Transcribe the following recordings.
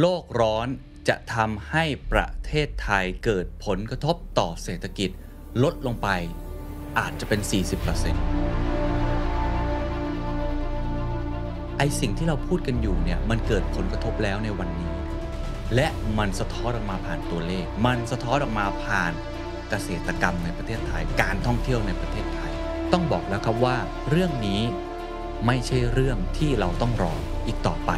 โลกร้อนจะทำให้ประเทศไทยเกิดผลกระทบต่อเศรษฐกิจลดลงไปอาจจะเป็น 40%ไอสิ่งที่เราพูดกันอยู่เนี่ย มันเกิดผลกระทบแล้วในวันนี้ และมันสะท้อนออกมาผ่านตัวเลข มันสะท้อนออกมาผ่านเกษตรกรรมในประเทศไทย การท่องเที่ยวในประเทศไทย ต้องบอกแล้วครับว่าเรื่องนี้ไม่ใช่เรื่องที่เราต้องรออีกต่อไป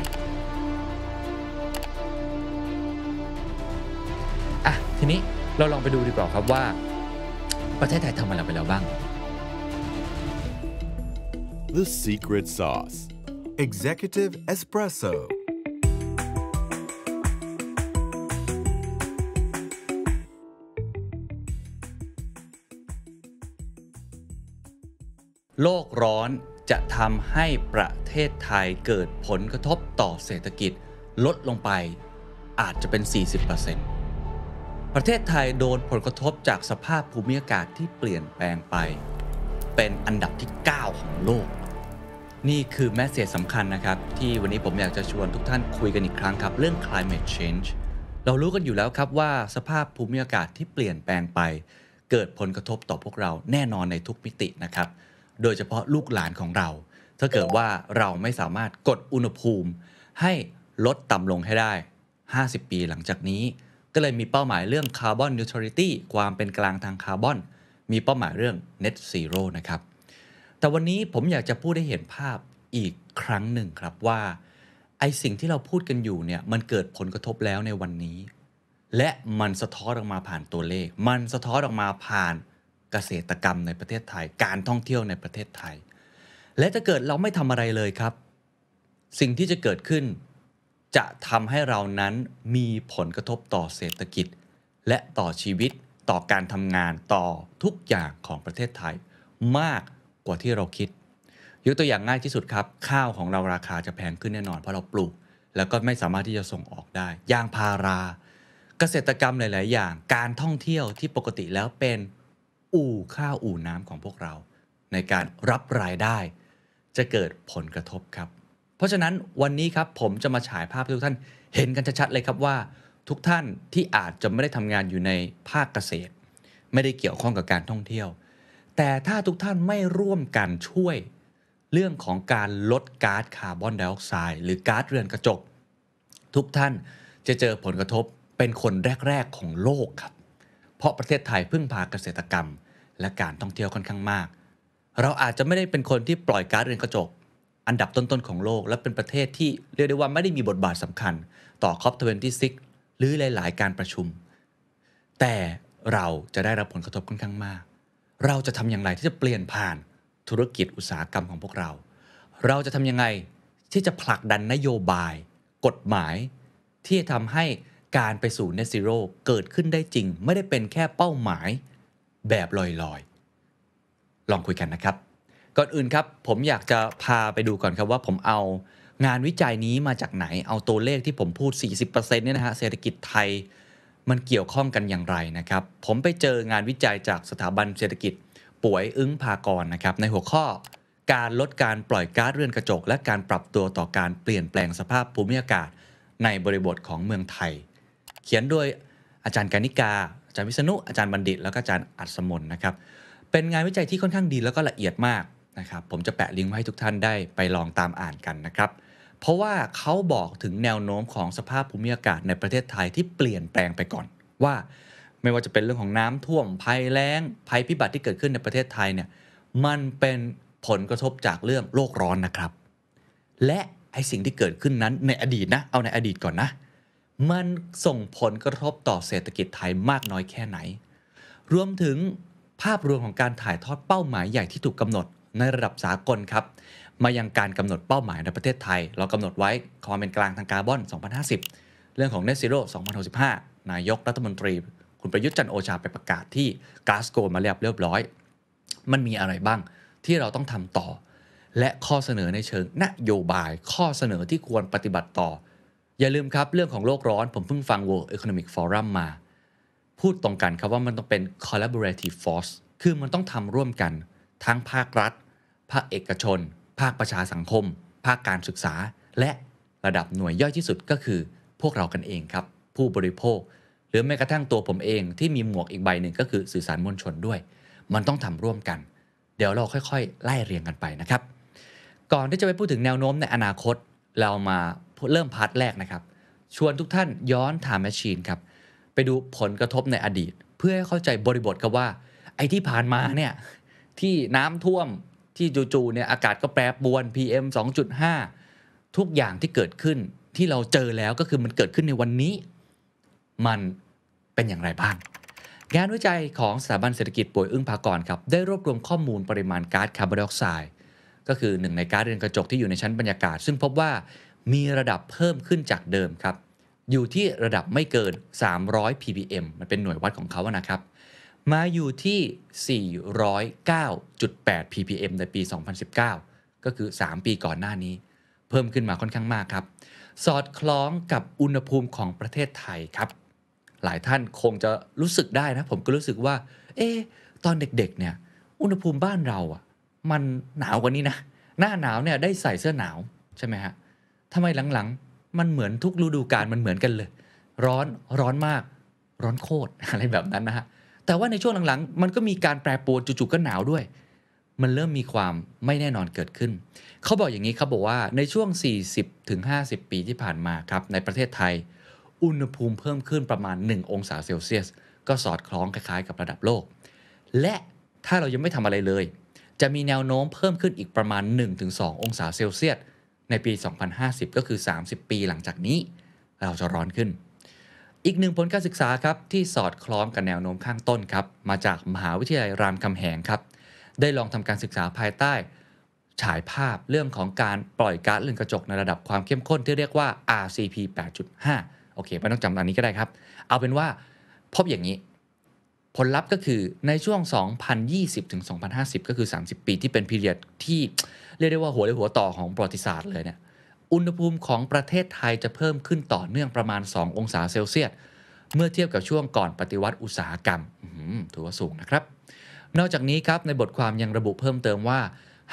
ทีนี้เราลองไปดูดีกว่าครับว่า ประเทศไทยทำอะไรไปแล้วบ้าง The Secret Sauce Executive Espresso โลกร้อนจะทำให้ประเทศไทยเกิดผลกระทบต่อเศรษฐกิจลดลงไป อาจจะเป็น 40%ประเทศไทยโดนผลกระทบจากสภาพภูมิอากาศที่เปลี่ยนแปลงไป เป็นอันดับที่ 9 ของโลก นี่คือแมสเซจสำคัญนะครับ ที่วันนี้ผมอยากจะชวนทุกท่านคุยกันอีกครั้งครับ เรื่อง climate change เรารู้กันอยู่แล้วครับว่าสภาพภูมิอากาศที่เปลี่ยนแปลงไป เกิดผลกระทบต่อพวกเราแน่นอนในทุกมิตินะครับ โดยเฉพาะลูกหลานของเรา ถ้าเกิดว่าเราไม่สามารถกดอุณหภูมิให้ลดต่ำลงให้ได้ 50 ปีหลังจากนี้ก็เลยมีเป้าหมายเรื่องคาร์บอนนิวทรัลิตี้ความเป็นกลางทางคาร์บอนมีเป้าหมายเรื่อง net zero นะครับ แต่วันนี้ผมอยากจะพูดให้เห็นภาพอีกครั้งหนึ่งครับว่าไอสิ่งที่เราพูดกันอยู่เนี่ยมันเกิดผลกระทบแล้วในวันนี้ และมันสะท้อนออกมาผ่านตัวเลขมันสะท้อนออกมาผ่านเกษตรกรรมในประเทศไทย การท่องเที่ยวในประเทศไทย และถ้าเกิดเราไม่ทำอะไรเลยครับ สิ่งที่จะเกิดขึ้นจะทำให้เรานั้นมีผลกระทบต่อเศรษฐกิจ และต่อชีวิตต่อการทำงานต่อทุกอย่างของประเทศไทย มากกว่าที่เราคิด ยกตัวอย่างง่ายที่สุดครับ ข้าวของเราราคาจะแพงขึ้นแน่นอนเพราะเราปลูกแล้วก็ไม่สามารถที่จะส่งออกได้ยางพารา เกษตรกรรมหลาย ๆ อย่างการท่องเที่ยวที่ปกติแล้วเป็น อู่ข้าวอู่น้ำของพวกเรา ในการรับรายได้ จะเกิดผลกระทบครับเพราะฉะนั้นวันนี้ครับผมจะมาฉายภาพให้ทุกท่านเห็นกันชัดๆเลยครับว่า ทุกท่านที่อาจจะไม่ได้ทำงานอยู่ในภาคเกษตร ไม่ได้เกี่ยวข้องกับการท่องเที่ยว แต่ถ้าทุกท่านไม่ร่วมกันช่วย เรื่องของการลดก๊าซคาร์บอนไดออกไซด์หรือก๊าซเรือนกระจก ทุกท่านจะเจอผลกระทบเป็นคนแรกๆของโลกครับ เพราะประเทศไทยพึ่งพาเกษตรกรรม และการท่องเที่ยวค่อนข้างมาก เราอาจจะไม่ได้เป็นคนที่ปล่อยก๊าซเรือนกระจกอันดับต้นๆของโลกและเป็นประเทศที่เรียกได้ว่าไม่ได้มีบทบาทสำคัญ ต่อ COP26 หรือหลายๆ การประชุม แต่เราจะได้รับผลกระทบค่อนข้างมาก เราจะทำอย่างไรที่จะเปลี่ยนผ่านธุรกิจอุตสาหกรรมของพวกเรา เราจะทำยังไงที่จะผลักดันนโยบายกฎหมาย ที่ทำให้การไปสู่เนซิโร่เกิดขึ้นได้จริงไม่ได้เป็นแค่เป้าหมายแบบลอยๆ ลองคุยกันนะครับก่อนอื่นครับผมอยากจะพาไปดูก่อนครับว่าผมเอางานวิจัยนี้มาจากไหนเอาตัวเลขที่ผมพูด 40%เนี่ยนะฮะเศรษฐกิจไทย มันเกี่ยวข้องกันอย่างไรนะครับ ผมไปเจองานวิจัยจากสถาบันเศรษฐกิจ ป่วยอึ้งพากรนะครับ ในหัวข้อ การลดการปล่อยก๊าซเรือนกระจก และการปรับตัวต่อการเปลี่ยนแปลงสภาพภูมิอากาศในบริบทของเมืองไทย เขียนโดยอาจารย์กานิกาอาจารย์วิษณุอาจารย์บัณฑิต แล้วก็อาจารย์อัศมนนะครับเป็นงานวิจัยที่ค่อนข้างดีแล้วก็ละเอียดมากนะครับ ผมจะแปะลิงก์ไว้ให้ทุกท่านได้ไปลองตามอ่านกันนะครับ เพราะว่าเขาบอกถึงแนวโน้มของสภาพภูมิอากาศในประเทศไทยที่เปลี่ยนแปลงไปก่อน ว่าไม่ว่าจะเป็นเรื่องของน้ำท่วมภัยแล้ง ภัยพิบัติที่เกิดขึ้นในประเทศไทยเนี่ย มันเป็นผลกระทบจากเรื่องโลกร้อนนะครับ และไอสิ่งที่เกิดขึ้นนั้นในอดีตนะ เอาในอดีตก่อนนะ มันส่งผลกระทบต่อเศรษฐกิจไทยมากน้อยแค่ไหน รวมถึงภาพรวมของการถ่ายทอดเป้าหมายใหญ่ที่ถูกกำหนดในระดับสากลครับ มายังการกำหนดเป้าหมายในประเทศไทย เรากำหนดไว้ความเป็นกลางทางคาร์บอน 2050 เรื่องของ Net Zero 2065นายก รัฐมนตรี คุณประยุทธ์จันโอชาไปประกาศที่กาสโกมาเรียบเรียบร้อย มันมีอะไรบ้างที่เราต้องทำต่อ และข้อเสนอในเชิงนโยบาย ข้อเสนอที่ควรปฏิบัติต่อ อย่าลืมครับเรื่องของโลกร้อน ผมเพิ่งฟัง World Economic Forum มา พูดตรงกันครับว่ามันต้องเป็น collaborative force คือมันต้องทำร่วมกันทั้งภาครัฐภาคเอกชน ภาคประชาสังคม ภาคการศึกษา และระดับหน่วยย่อยที่สุดก็คือพวกเรากันเองครับ ผู้บริโภค หรือแม้กระทั่งตัวผมเองที่มีหมวกอีกใบหนึ่งก็คือสื่อสารมวลชนด้วย มันต้องทำร่วมกัน เดี๋ยวเราค่อย ๆ ไล่เรียงกันไปนะครับ ก่อนที่จะไปพูดถึงแนวโน้มในอนาคต เรามาเริ่มพาร์ทแรกนะครับชวนทุกท่านย้อนถามแมชชีนครับไปดูผลกระทบในอดีต เพื่อให้เข้าใจบริบทกับว่าไอ้ที่ผ่านมาเนี่ยที่น้ำท่วมที่จู่ๆเนี่ย อากาศก็แปรปรวน PM 2.5 ทุกอย่างที่เกิดขึ้นที่เราเจอแล้วก็คือมันเกิดขึ้นในวันนี้ มันเป็นอย่างไรบ้างงานวิจัยของสถาบันเศรษฐกิจป่วยอึ้งพากรครับ ได้รวบรวมข้อมูลปริมาณก๊าซคาร์บอนไดออกไซด์ก็คือหนึ่งในก๊าซเรือนกระจกที่อยู่ในชั้นบรรยากาศ ซึ่งพบว่ามีระดับเพิ่มขึ้นจากเดิมครับ อยู่ที่ระดับไม่เกิน300 ppm มันเป็นหน่วยวัดของเขานะครับมาอยู่ที่ 409.8 ppm ในปี 2019 ก็คือ 3 ปีก่อนหน้านี้ เพิ่มขึ้นมาค่อนข้างมากครับ สอดคล้องกับอุณหภูมิของประเทศไทยครับ หลายท่านคงจะรู้สึกได้นะ ผมก็รู้สึกว่า เอ๊ตอนเด็กๆเนี่ยอุณหภูมิบ้านเราอ่ะ มันหนาวกว่านี้นะ หน้าหนาวเนี่ยได้ใส่เสื้อหนาว ใช่ไหมฮะทำไมหลังๆมันเหมือนทุกฤดูกาลมันเหมือนกันเลย ร้อนร้อนมาก ร้อนโคตรอะไรแบบนั้นนะฮะแต่ว่าในช่วงหลังๆ มันก็มีการแปรปรวนจู่ๆก็หนาวด้วย มันเริ่มมีความไม่แน่นอนเกิดขึ้น เขาบอกอย่างนี้ครับบอกว่าในช่วง 40-50 ปีที่ผ่านมาครับในประเทศไทย อุณหภูมิเพิ่มขึ้นประมาณ 1 องศาเซลเซียส ก็สอดคล้องคล้ายๆ กับระดับโลก และถ้าเรายังไม่ทำอะไรเลย จะมีแนวโน้มเพิ่มขึ้นอีกประมาณ 1-2 องศาเซลเซียสในปี 2050 ก็คือ30 ปีหลังจากนี้ เราจะร้อนขึ้นอีกหนึ่งผลการศึกษาครับ ที่สอดคล้องกับแนวโน้มข้างต้นครับ มาจากมหาวิทยาลัยรามคำแหงครับ ได้ลองทำการศึกษาภายใต้ ฉายภาพเรื่องของการปล่อยก๊าซเรือนกระจกในระดับความเข้มข้น ที่เรียกว่า RCP 8.5 โอเคไม่ต้องจำอันนี้ก็ได้ครับ เอาเป็นว่าพบอย่างนี้ ผลลัพธ์ก็คือในช่วง 2020 ถึง 2050 ก็คือ 30 ปี ที่เป็นพีเรียดที่เรียกได้ว่าหัวเรือหัวต่อของประวัติศาสตร์เลยเนี่ยอุณหภูมิของประเทศไทยจะเพิ่มขึ้นต่อเนื่องประมาณ 2 องศาเซลเซียสเมื่อเทียบกับช่วงก่อนปฏิวัติอุตสาหกรรมถือว่าสูงนะครับ นอกจากนี้ครับในบทความยังระบุเพิ่มเติมว่า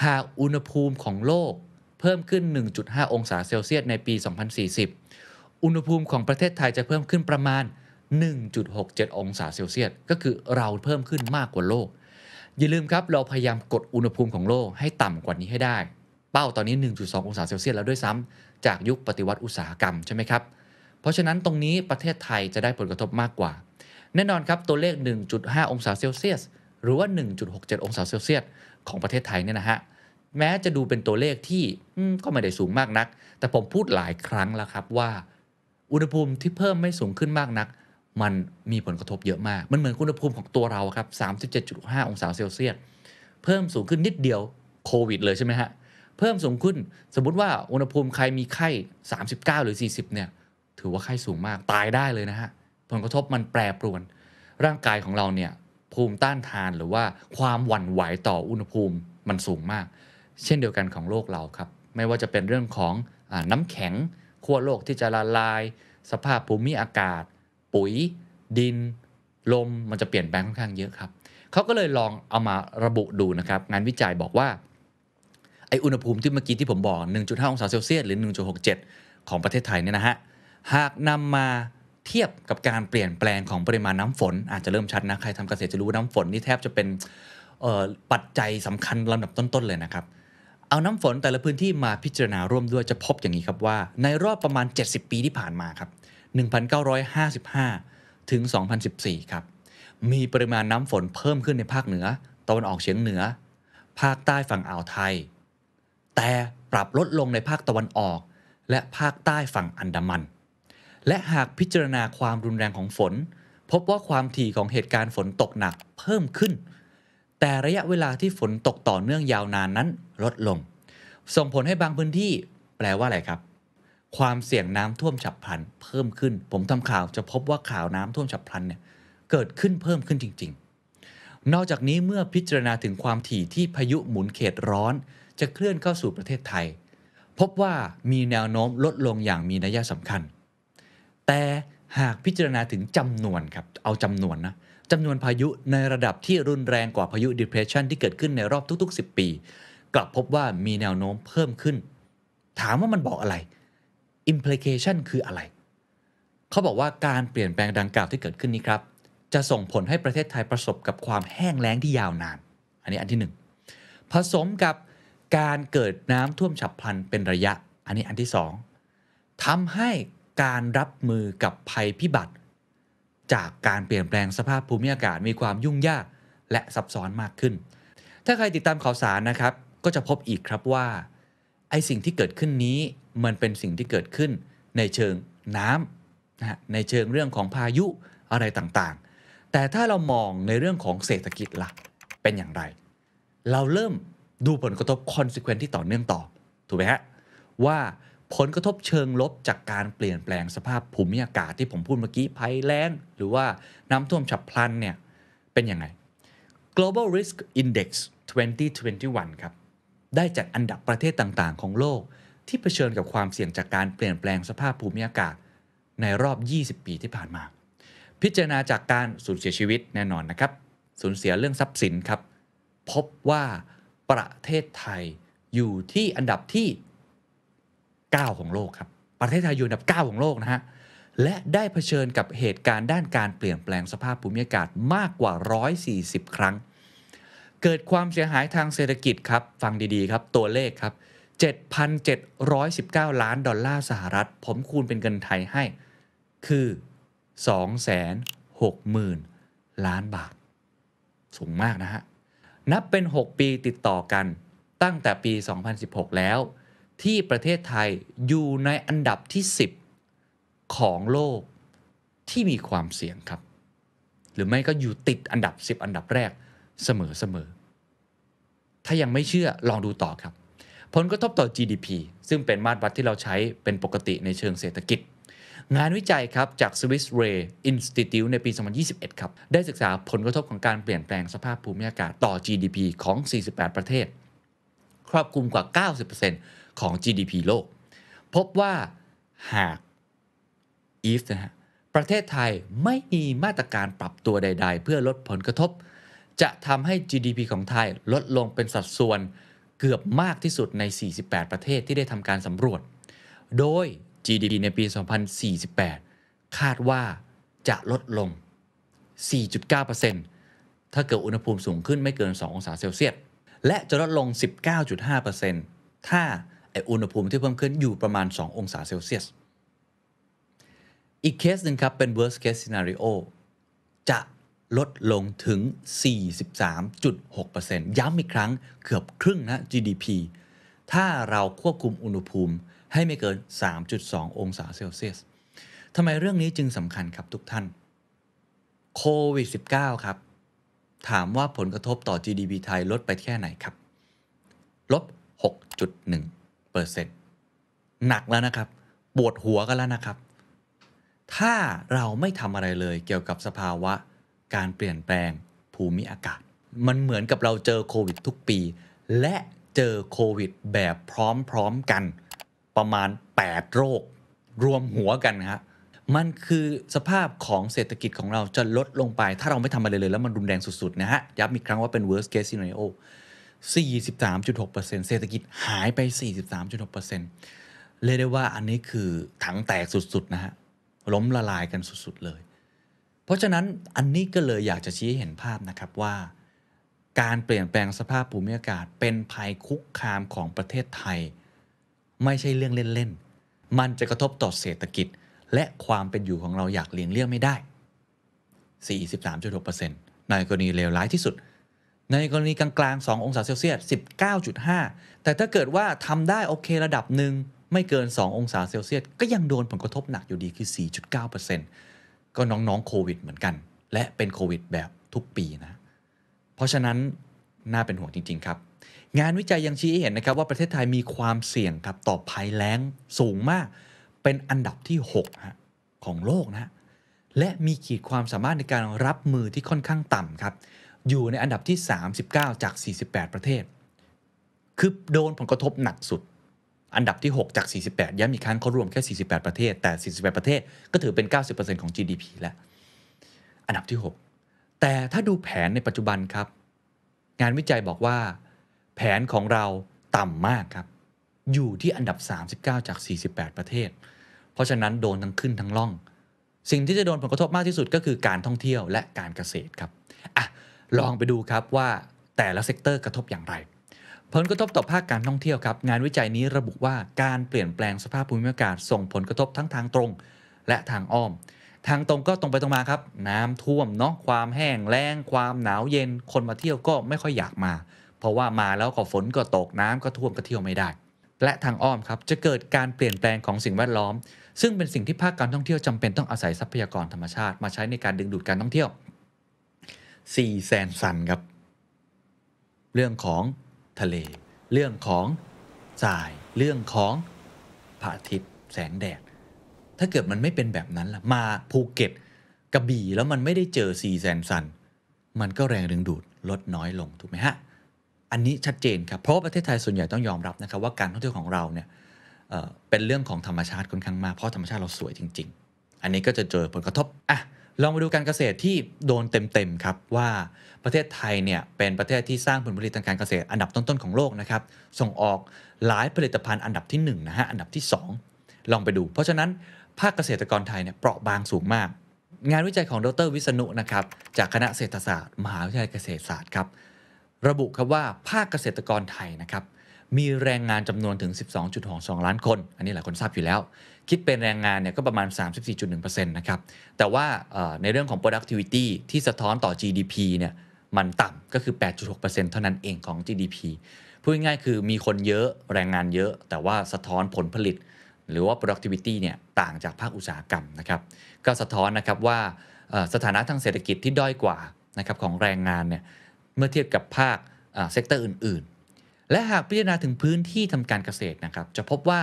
หากอุณหภูมิของโลกเพิ่มขึ้น 1.5 องศาเซลเซียสในปี 2040 อุณหภูมิของประเทศไทยจะเพิ่มขึ้นประมาณ 1.67 องศาเซลเซียสก็คือเราเพิ่มขึ้นมากกว่าโลกอย่าลืมครับเราพยายามกดอุณหภูมิของโลกให้ต่ำกว่านี้ให้ได้เป้าตอนนี้ 1.2 องศาเซลเซียสแล้วด้วยซ้ำจากยุคปฏิวัติอุตสาหกรรมใช่ไหมครับ เพราะฉะนั้นตรงนี้ประเทศไทยจะได้ผลกระทบมากกว่า แน่นอนครับตัวเลข 1.5 องศาเซลเซียส หรือว่า 1.67 องศาเซลเซียส ของประเทศไทยเนี่ยนะฮะแม้จะดูเป็นตัวเลขที่ก็ไม่ได้สูงมากนัก แต่ผมพูดหลายครั้งแล้วครับว่า อุณหภูมิที่เพิ่มไม่สูงขึ้นมากนัก มันมีผลกระทบเยอะมากมันเหมือนอุณหภูมิของตัวเราครับ37.5 องศาเซลเซียสเพิ่มสูงขึ้นนิดเดียวโควิดเลยใช่ไหมฮะเพิ่มสูงขึ้นสมมติว่าอุณหภูมิใครมีไข้ 39 หรือ 40 เนี่ย ถือว่าไข้สูงมากตายได้เลยนะฮะผลกระทบมันแปรปรวน ร่างกายของเราเนี่ย ภูมิต้านทานหรือว่าความหวั่นไหวต่ออุณหภูมิมันสูงมาก เช่นเดียวกันของโลกเราครับ ไม่ว่าจะเป็นเรื่องของอน้ำแข็ง ขั้วโลกที่จะละลาย สภาพภูมิอากาศ ปุ๋ย ดิน ลมมันจะเปลี่ยนแปลงค่อนข้างเยอะครับเขาก็เลยลองเอามาระบุดูนะครับงานวิจัยบอกว่าไออุณหภูมิที่เมื่อกี้ที่ผมบอก 1.5องศาเซลเซียสหรือ 1.67 ของประเทศไทยเนี่ยนะฮะหากนำมาเทียบกับการเปลี่ยนแปลงของปริมาณน้ำฝน อาจจะเริ่มชัดนะใครทำเกษตรจะรู้น้ำฝนนี่แทบจะเป็นปัจจัยสำคัญลำดับต้นๆเลยนะครับเอาน้ำฝนแต่ละพื้นที่มาพิจารณาร่วมด้วยจะพบอย่างนี้ครับว่า ในรอบประมาณ 70 ปีที่ผ่านมาครับ1955ถึง2014ครับมีปริมาณน้ำฝนเพิ่มขึ้นในภาคเหนือตะวันออกเฉียงเหนือ ภาคใต้ฝั่งอ่าวไทยแต่ปรับลดลงในภาคตะวันออก และภาคใต้ฝั่งอันดามัน และหากพิจารณาความรุนแรงของฝน พบว่าความถี่ของเหตุการณ์ฝนตกหนักเพิ่มขึ้น แต่ระยะเวลาที่ฝนตกต่อเนื่องยาวนานนั้นลดลง ส่งผลให้บางพื้นที่แปลว่าอะไรครับ ความเสี่ยงน้ำท่วมฉับพลันเพิ่มขึ้น ผมทำข่าวจะพบว่าข่าวน้ำท่วมฉับพลันเนี่ยเกิดขึ้นเพิ่มขึ้นจริงๆ นอกจากนี้เมื่อพิจารณาถึงความถี่ที่พายุหมุนเขตร้อนจะเคลื่อนเข้าสู่ประเทศไทย พบว่ามีแนวโน้มลดลงอย่างมีนัยสำคัญ แต่หากพิจารณาถึงจำนวนครับเอาจำนวนนะจำนวนพายุในระดับที่รุนแรงกว่าพายุดิเพรสชันที่เกิดขึ้นในรอบทุก ๆ 10 ปี กลับพบว่ามีแนวโน้มเพิ่มขึ้น ถามว่ามันบอกอะไร implication คืออะไร เขาบอกว่าการเปลี่ยนแปลงดังกล่าวที่เกิดขึ้นนี้ครับ จะส่งผลให้ประเทศไทยประสบกับความแห้งแล้งที่ยาวนาน อันนี้อันที่ 1 ผสมกับการเกิดน้ำท่วมฉับพลันเป็นระยะ อันนี้อันที่สองทำให้การรับมือกับภัยพิบัติ จากการเปลี่ยนแปลงสภาพภูมิอากาศมีความยุ่งยาก และซับซ้อนมากขึ้น ถ้าใครติดตามข่าวสารนะครับก็จะพบอีกครับว่าไอสิ่งที่เกิดขึ้นนี้มันเป็นสิ่งที่เกิดขึ้นในเชิงน้ำนะในเชิงเรื่องของพายุอะไรต่างๆ แต่ถ้าเรามองในเรื่องของเศรษฐกิจละ่ะเป็นอย่างไร เราเริ่มดูผลกระทบคอน s e เ u e n ที่ต่อเนื่องต่อ ถูกไหมฮะ ว่าผลกระทบเชิงลบจากการเปลี่ยนแปลงสภาพภูมิอากาศที่ผมพูดเมื่อกี้ภัยแล้ง หรือว่าน้ำท่วมฉับพลันเนี่ยเป็นยังไง global risk index 2021ครับได้จัดอันดับประเทศต่างๆ ของโลก ที่เผชิญกับความเสี่ยงจากการเปลี่ยนแปลงสภาพภูมิอากาศในรอบ 20 ปีที่ผ่านมาพิจารณาจากการสูญเสียชีวิตแน่นอนนะครับ สูญเสียเรื่องทรัพย์สินครับพบว่าประเทศไทยอยู่ที่อันดับที่ 9 ของโลกครับ ประเทศไทยอยู่อันดับ 9 ของโลกนะฮะ และได้เผชิญกับเหตุการณ์ด้านการเปลี่ยนแปลงสภาพภูมิอากาศมากกว่า 140 ครั้ง เกิดความเสียหายทางเศรษฐกิจครับ ฟังดีๆ ครับ ตัวเลขครับ 7,719 ล้านดอลลาร์สหรัฐ ผมคูณเป็นเงินไทยให้ คือ 260,000 ล้านบาท สูงมากนะฮะนับเป็น 6 ปีติดต่อกันตั้งแต่ปี 2016 แล้ว ที่ประเทศไทยอยู่ในอันดับที่ 10 ของโลกที่มีความเสี่ยงครับ หรือไม่ก็อยู่ติดอันดับ 10 อันดับแรกเสมอเสมอ ถ้ายังไม่เชื่อลองดูต่อครับ ผลกระทบต่อ GDP ซึ่งเป็นมาตรวัดที่เราใช้เป็นปกติในเชิงเศรษฐกิจงานวิจัยครับ จาก Swiss Ray Institute ในปี2021 ครับ ได้ศึกษาผลกระทบของการเปลี่ยนแปลงสภาพภูมิอากาศ ต่อ GDP ของ 48 ประเทศ ครอบคลุมกว่า 90%ของ GDP โลก พบว่าหาก if นะฮะประเทศไทยไม่มีมาตรการปรับตัวใด ๆ เพื่อลดผลกระทบ จะทำให้ GDP ของไทยลดลงเป็นสัดส่วนเกือบมากที่สุดใน 48 ประเทศที่ได้ทำการสำรวจ โดย GDP ในปี 2048 คาดว่าจะลดลง 4.9%ถ้าเกิดอุณหภูมิสูงขึ้นไม่เกิน 2 องศาเซลเซียส และจะลดลง 19.5%ถ้าไออุณหภูมิที่เพิ่มขึ้นอยู่ประมาณ 2 องศาเซลเซียส อีกเคสหนึ่งครับ เป็น worst case scenario จะลดลงถึง 43.6%ย้ำอีกครั้ง เกือบครึ่งนะ GDP ถ้าเราควบคุมอุณหภูมิให้ไม่เกิน 3.2 องศาเซลเซียส ทำไมเรื่องนี้จึงสำคัญครับทุกท่าน โควิด -19 ครับ ถามว่าผลกระทบต่อ GDP ไทยลดไปแค่ไหนครับลบ6.1เปอร์เซ็นต์หนักแล้วนะครับ ปวดหัวกันแล้วนะครับ ถ้าเราไม่ทำอะไรเลยเกี่ยวกับสภาวะการเปลี่ยนแปลงภูมิอากาศ มันเหมือนกับเราเจอโควิดทุกปี และเจอโควิด แบบพร้อมๆกันประมาณ 8 โรค รวมหัวกันฮะมันคือสภาพของเศรษฐกิจของเราจะลดลงไป ถ้าเราไม่ทำอะไรเลย แล้วมันรุนแรงสุดๆนะฮะย้ำอีกครั้งว่าเป็น worst case scenario 43.6%เศรษฐกิจหายไป 43.6%เรียกได้ว่าอันนี้คือถังแตกสุดๆนะฮะล้มละลายกันสุดๆเลย เพราะฉะนั้นอันนี้ก็เลยอยากจะชี้ให้เห็นภาพนะครับว่า การเปลี่ยนแปลงสภาพภูมิอากาศ เป็นภัยคุกคามของประเทศไทยไม่ใช่เรื่องเล่นๆ มันจะกระทบต่อเศรษฐกิจ และความเป็นอยู่ของเราอยากเลี่ยงเลี่ยงไม่ได้ 43.6%ในกรณีเลวร้ายที่สุด ในกรณีกลางๆ2องศาเซลเซียส 19.5 แต่ถ้าเกิดว่าทำได้โอเคระดับหนึ่ง ไม่เกิน 2 องศาเซลเซียสก็ยังโดนผลกระทบหนักอยู่ดีคือ 4.9%ก็น้องๆ โควิดเหมือนกัน และเป็นโควิด แบบทุกปีนะ เพราะฉะนั้นน่าเป็นห่วงจริงๆครับงานวิจัยยังชี้ให้เห็นนะครับว่าประเทศไทยมีความเสี่ยงครับต่อภัยแล้งสูงมาก เป็นอันดับที่6ฮะของโลกนะและมีขีดความสามารถในการรับมือที่ค่อนข้างต่ำครับ อยู่ในอันดับที่ 39 จาก 48 ประเทศคือโดนผลกระทบหนักสุด อันดับที่ 6 จาก 48ย้ำอีกครั้งเขารวมแค่ 48 ประเทศ แต่48ประเทศก็ถือเป็น90%ของ GDP แล้ว อันดับที่ 6 แต่ถ้าดูแผนในปัจจุบันครับ งานวิจัยบอกว่าแผนของเราต่ำมากครับ อยู่ที่อันดับ 39 จาก 48 ประเทศ เพราะฉะนั้นโดนทั้งขึ้นทั้งล่อง สิ่งที่จะโดนผลกระทบมากที่สุดก็คือการท่องเที่ยวและการเกษตรครับอ่ะลองไปดูครับว่าแต่ละเซกเตอร์กระทบอย่างไร ผลกระทบต่อภาคการท่องเที่ยวครับ งานวิจัยนี้ระบุว่าการเปลี่ยนแปลงสภาพภูมิอากาศส่งผลกระทบทั้งทางตรงและทางอ้อมทางตรงก็ตรงไปตรงมาครับ น้ำท่วมเนาะความแห้งแล้งความหนาวเย็นคนมาเที่ยวก็ไม่ค่อยอยากมาเพราะว่ามาแล้วก็ฝนก็ตกน้ำก็ท่วมก็เที่ยวไม่ได้ และทางอ้อมครับจะเกิดการเปลี่ยนแปลงของสิ่งแวดล้อม ซึ่งเป็นสิ่งที่ภาคการท่องเที่ยวจำเป็นต้องอาศัยทรัพยากรธรรมชาติ มาใช้ในการดึงดูดการท่องเที่ยวสี่แสนสันครับเรื่องของทะเล เรื่องของทรายเรื่องของพระอาทิตย์แสงแดดถ้าเกิดมันไม่เป็นแบบนั้นล่ะมาภูเก็ตกระบี่แล้วมันไม่ได้เจอสี่แสนสันมันก็แรงดึงดูดลดน้อยลงถูกไหมฮะอันนี้ชัดเจนครับ เพราะประเทศไทยส่วนใหญ่ต้องยอมรับนะครับว่าการท่องเที่ยวของเราเนี่ยเป็นเรื่องของธรรมชาติค่อนข้างมาก เพราะธรรมชาติเราสวยจริงๆ อันนี้ก็จะเจอผลกระทบอ่ะลองมาดูการเกษตรที่โดนเต็มๆครับ ว่าประเทศไทยเนี่ยเป็นประเทศที่สร้างผลผลิตทางการเกษตรอันดับต้นๆของโลกนะครับ ส่งออกหลายผลิตภัณฑ์อันดับที่1นะฮะ อันดับที่ 2 ลองไปดู เพราะฉะนั้นภาคเกษตรกรไทยเนี่ยเปราะบางสูงมาก งานวิจัยของดรวิษณุนะครับ จากคณะเศรษฐศาสตร์มหาวิทยาลัยเกษตรศาสตร์ครับระบุครับว่าภาคเกษตรกรไทยนะครับ มีแรงงานจำนวนถึง 12.2 ล้านคน อันนี้หลายคนทราบอยู่แล้วคิดเป็นแรงงานเนี่ยก็ประมาณ 34.1%นะครับแต่ว่าในเรื่องของ productivity ที่สะท้อนต่อ GDP เนี่ยมันต่ำก็คือ 8.6%เท่านั้นเองของ GDP พูดง่ายๆ คือมีคนเยอะแรงงานเยอะ แต่ว่าสะท้อนผลผลิต หรือว่า productivity เนี่ยต่างจากภาคอุตสาหกรรมนะครับ ก็สะท้อนนะครับว่าสถานะทางเศรษฐกิจที่ด้อยกว่านะครับของแรงงานเนี่ยเมื่อเทียบกับภาคเซกเตอร์อื่น ๆ และหากพิจารณาถึงพื้นที่ทำการเกษตรนะครับ จะพบว่า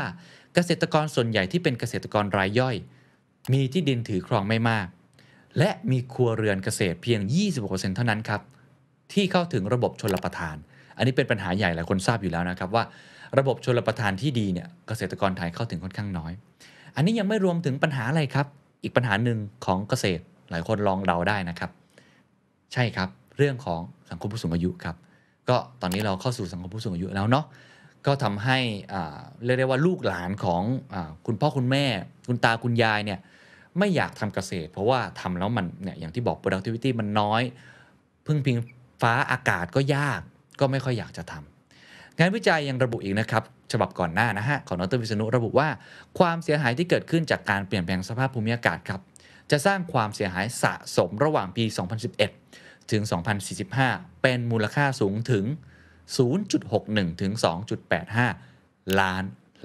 เกษตรกรส่วนใหญ่ที่เป็นเกษตรกรรายย่อยมีที่ดินถือครองไม่มาก และมีครัวเรือนเกษตรเพียง 26%เท่านั้นครับที่เข้าถึงระบบชนประทาน อันนี้เป็นปัญหาใหญ่หลายคนทราบอยู่แล้วนะครับ ว่าระบบชนประทานที่ดีเนี่ยเกษตรกรไทยเข้าถึงค่อนข้างน้อย อันนี้ยังไม่รวมถึงปัญหาอะไรครับ อีกปัญหาหนึ่งของเกษตรหลายคนลองเดาได้นะครับ ใช่ครับเรื่องของสังคมผู้สูงอายุครับ ก็ตอนนี้เราเข้าสู่สังคมผู้สูงอายุแล้วเนาะ ก็ทำให้เรียกได้ว่าลูกหลานของอคุณพ่อคุณแม่คุณตาคุณยายเนี่ยไม่อยากทำเกษตร เพราะว่าทำแล้วมันเนี่ยอย่างที่บอก productivity มันน้อย พึ่งพิงฟ้าอากาศก็ยาก ก็ไม่ค่อยอยากจะทำ งานวิจัยยังระบุอีกนะครับฉบับก่อนหน้านะฮะของนอตวิษณุระบุว่า ความเสียหายที่เกิดขึ้นจากการเปลี่ยนแปลงสภาพภูมิอากาศครับจะสร้างความเสียหายสะสมระหว่างปี 2011ถึง 2045 เป็นมูลค่าสูงถึง 0.61 ถึง 2.85 ล้าน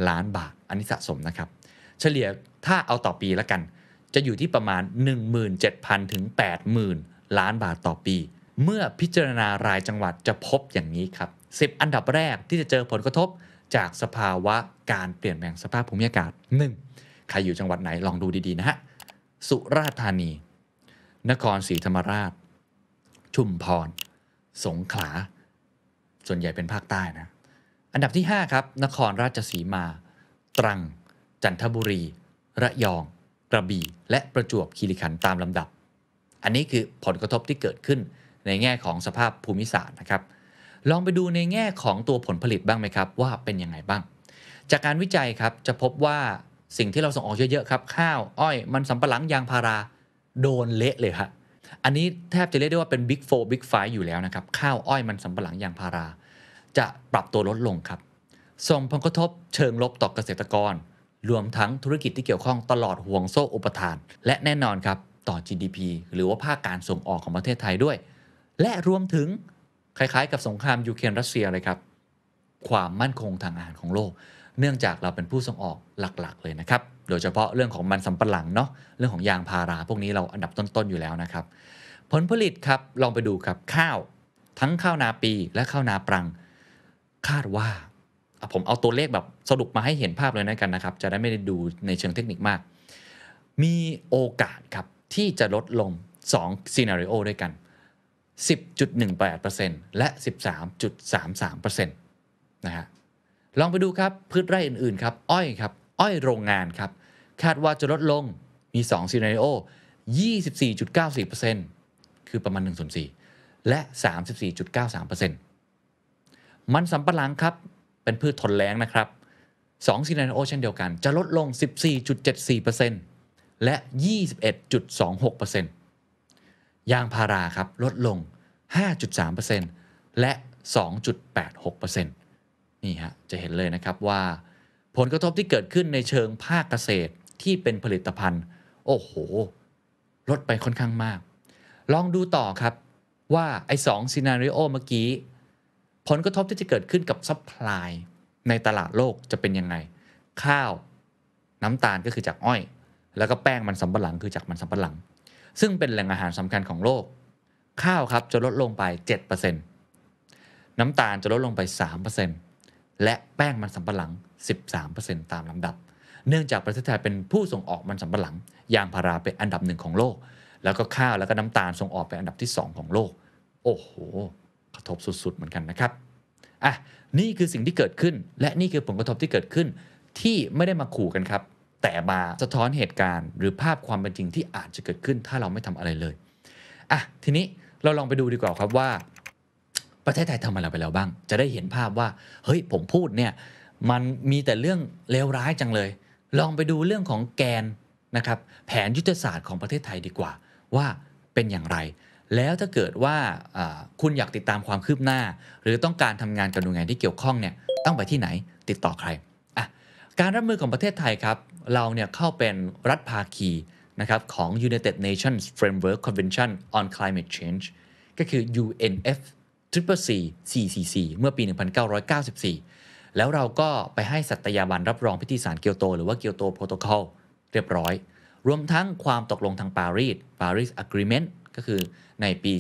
ล้านบาท อันนี้สะสมนะครับ เฉลี่ยถ้าเอาต่อปีละกัน จะอยู่ที่ประมาณ 17,000 ถึง80,000 ล้านบาทต่อปี เมื่อพิจารณารายจังหวัดจะพบอย่างนี้ครับ 10 อันดับแรกที่จะเจอผลกระทบจากสภาวะการเปลี่ยนแปลงสภาพภูมิอากาศ 1. ใครอยู่จังหวัดไหนลองดูดีๆนะฮะสุราษฎร์ธานี นครศรีธรรมราชชุมพรสงขลา ส่วนใหญ่เป็นภาคใต้นะ อันดับที่ 5 ครับ นครราชสีมา ตรัง จันทบุรี ระยองกระบี่และประจวบคีรีขันธ์ตามลำดับ อันนี้คือผลกระทบที่เกิดขึ้นในแง่ของสภาพภูมิศาสตร์นะครับ ลองไปดูในแง่ของตัวผลผลิตบ้างไหมครับ ว่าเป็นยังไงบ้าง จากการวิจัยครับ จะพบว่าสิ่งที่เราส่งออกเยอะๆครับ ข้าวอ้อยมันสำปะหลังยางพาราโดนเละเลยครับอันนี้แทบจะเรียกได้ว่าเป็นบิ๊กโฟบิ๊กไฟอยู่แล้วนะครับ ข้าวอ้อยมันสำปะหลังยางพารา จะปรับตัวลดลงครับ ส่งผลกระทบเชิงลบต่อเกษตรกร รวมทั้งธุรกิจที่เกี่ยวข้องตลอดห่วงโซ่อุปทาน และแน่นอนครับ ต่อ GDP หรือว่าภาคการส่งออกของประเทศไทยด้วย และรวมถึงคล้ายๆกับสงครามยูเครนรัสเซียเลยครับ ความมั่นคงทางอาหารของโลก เนื่องจากเราเป็นผู้ส่งออกหลักๆ เลยนะครับโดยเฉพาะเรื่องของมันสำปะหลังเนาะเรื่องของยางพาราพวกนี้เราอันดับต้น ๆ อยู่แล้วนะครับ ผลผลิตครับ ลองไปดูครับ ข้าวทั้งข้าวนาปีและข้าวนาปรัง คาดว่าผมเอาตัวเลขแบบสรุปมาให้เห็นภาพเลยนะกันนะครับ จะได้ไม่ได้ดูในเชิงเทคนิคมาก มีโอกาสครับ ที่จะลดลง2ซีนารีโอด้วยกัน 10.18%และ 13.33%นะฮะลองไปดูครับพืชไร่อื่นๆครับ อ้อยครับอ้อยโรงงานครับ คาดว่าจะลดลงมี2ซีนาริโอ24.94%คือประมาณ1ส่วน4และ 34.93%มันสัมปะหลังครับเป็นพืชทนแรงนะครับ2ซีนาริโอเช่นเดียวกัน จะลดลง 14.74%และ 21.26%ยางพาราครับลดลง 5.3%และ 2.86%นี่ฮะจะเห็นเลยนะครับว่าผลกระทบที่เกิดขึ้นในเชิงภาคเกษตรที่เป็นผลิตภัณฑ์ โอ้โห ลดไปค่อนข้างมาก ลองดูต่อครับว่า ไอ้สองซีนารีโอเมื่อกี้ ผลกระทบที่จะเกิดขึ้นกับซัพพลายในตลาดโลกจะเป็นยังไง ข้าว น้ำตาลก็คือจากอ้อย แล้วก็แป้งมันสำปะหลังคือจากมันสำปะหลัง ซึ่งเป็นแหล่งอาหารสำคัญของโลก ข้าวครับจะลดลงไป 7%น้ำตาลจะลดลงไป 3%และแป้งมันสำปะหลัง13%ตามลำดับ เนื่องจากประเทศไทยเป็นผู้ส่งออกมันสำปะหลังยางพาราเป็นอันดับหนึ่งของโลก แล้วก็ข้าวแล้วก็น้ำตาลส่งออกเป็นอันดับที่ 2 ของโลก โอ้โห กระทบสุดๆ เหมือนกันนะครับ อ่ะ นี่คือสิ่งที่เกิดขึ้น และนี่คือผลกระทบที่เกิดขึ้น ที่ไม่ได้มาขู่กันครับ แต่มาสะท้อนเหตุการณ์ หรือภาพความเป็นจริงที่อาจจะเกิดขึ้นถ้าเราไม่ทำอะไรเลย อ่ะ ทีนี้เราลองไปดูดีกว่าครับว่า ประเทศไทยทำอะไรไปแล้วบ้าง จะได้เห็นภาพว่า เฮ้ย ผมพูดเนี่ยมันมีแต่เรื่องเลวร้ายจังเลย ลองไปดูเรื่องของแกนนะครับแผนยุทธศาสตร์ของประเทศไทยดีกว่าว่าเป็นอย่างไร แล้วถ้าเกิดว่าคุณอยากติดตามความคืบหน้า หรือต้องการทำงานกับหน่วยงานที่เกี่ยวข้องเนี่ยต้องไปที่ไหนติดต่อใครอ่ะการรับมือของประเทศไทยครับ เราเนี่ยเข้าเป็นรัฐภาคีนะครับของ United Nations Framework Convention on Climate Change ก็คือ UNF c CCC เมื่อปี 1994แล้วเราก็ไปให้สัตยาบันรับรองพิธีสารเกียวโตหรือว่าเกียวโตโปรโตคอลเรียบร้อย รวมทั้งความตกลงทางปารีสปารีสอะกรีเมนต์ก็คือในปี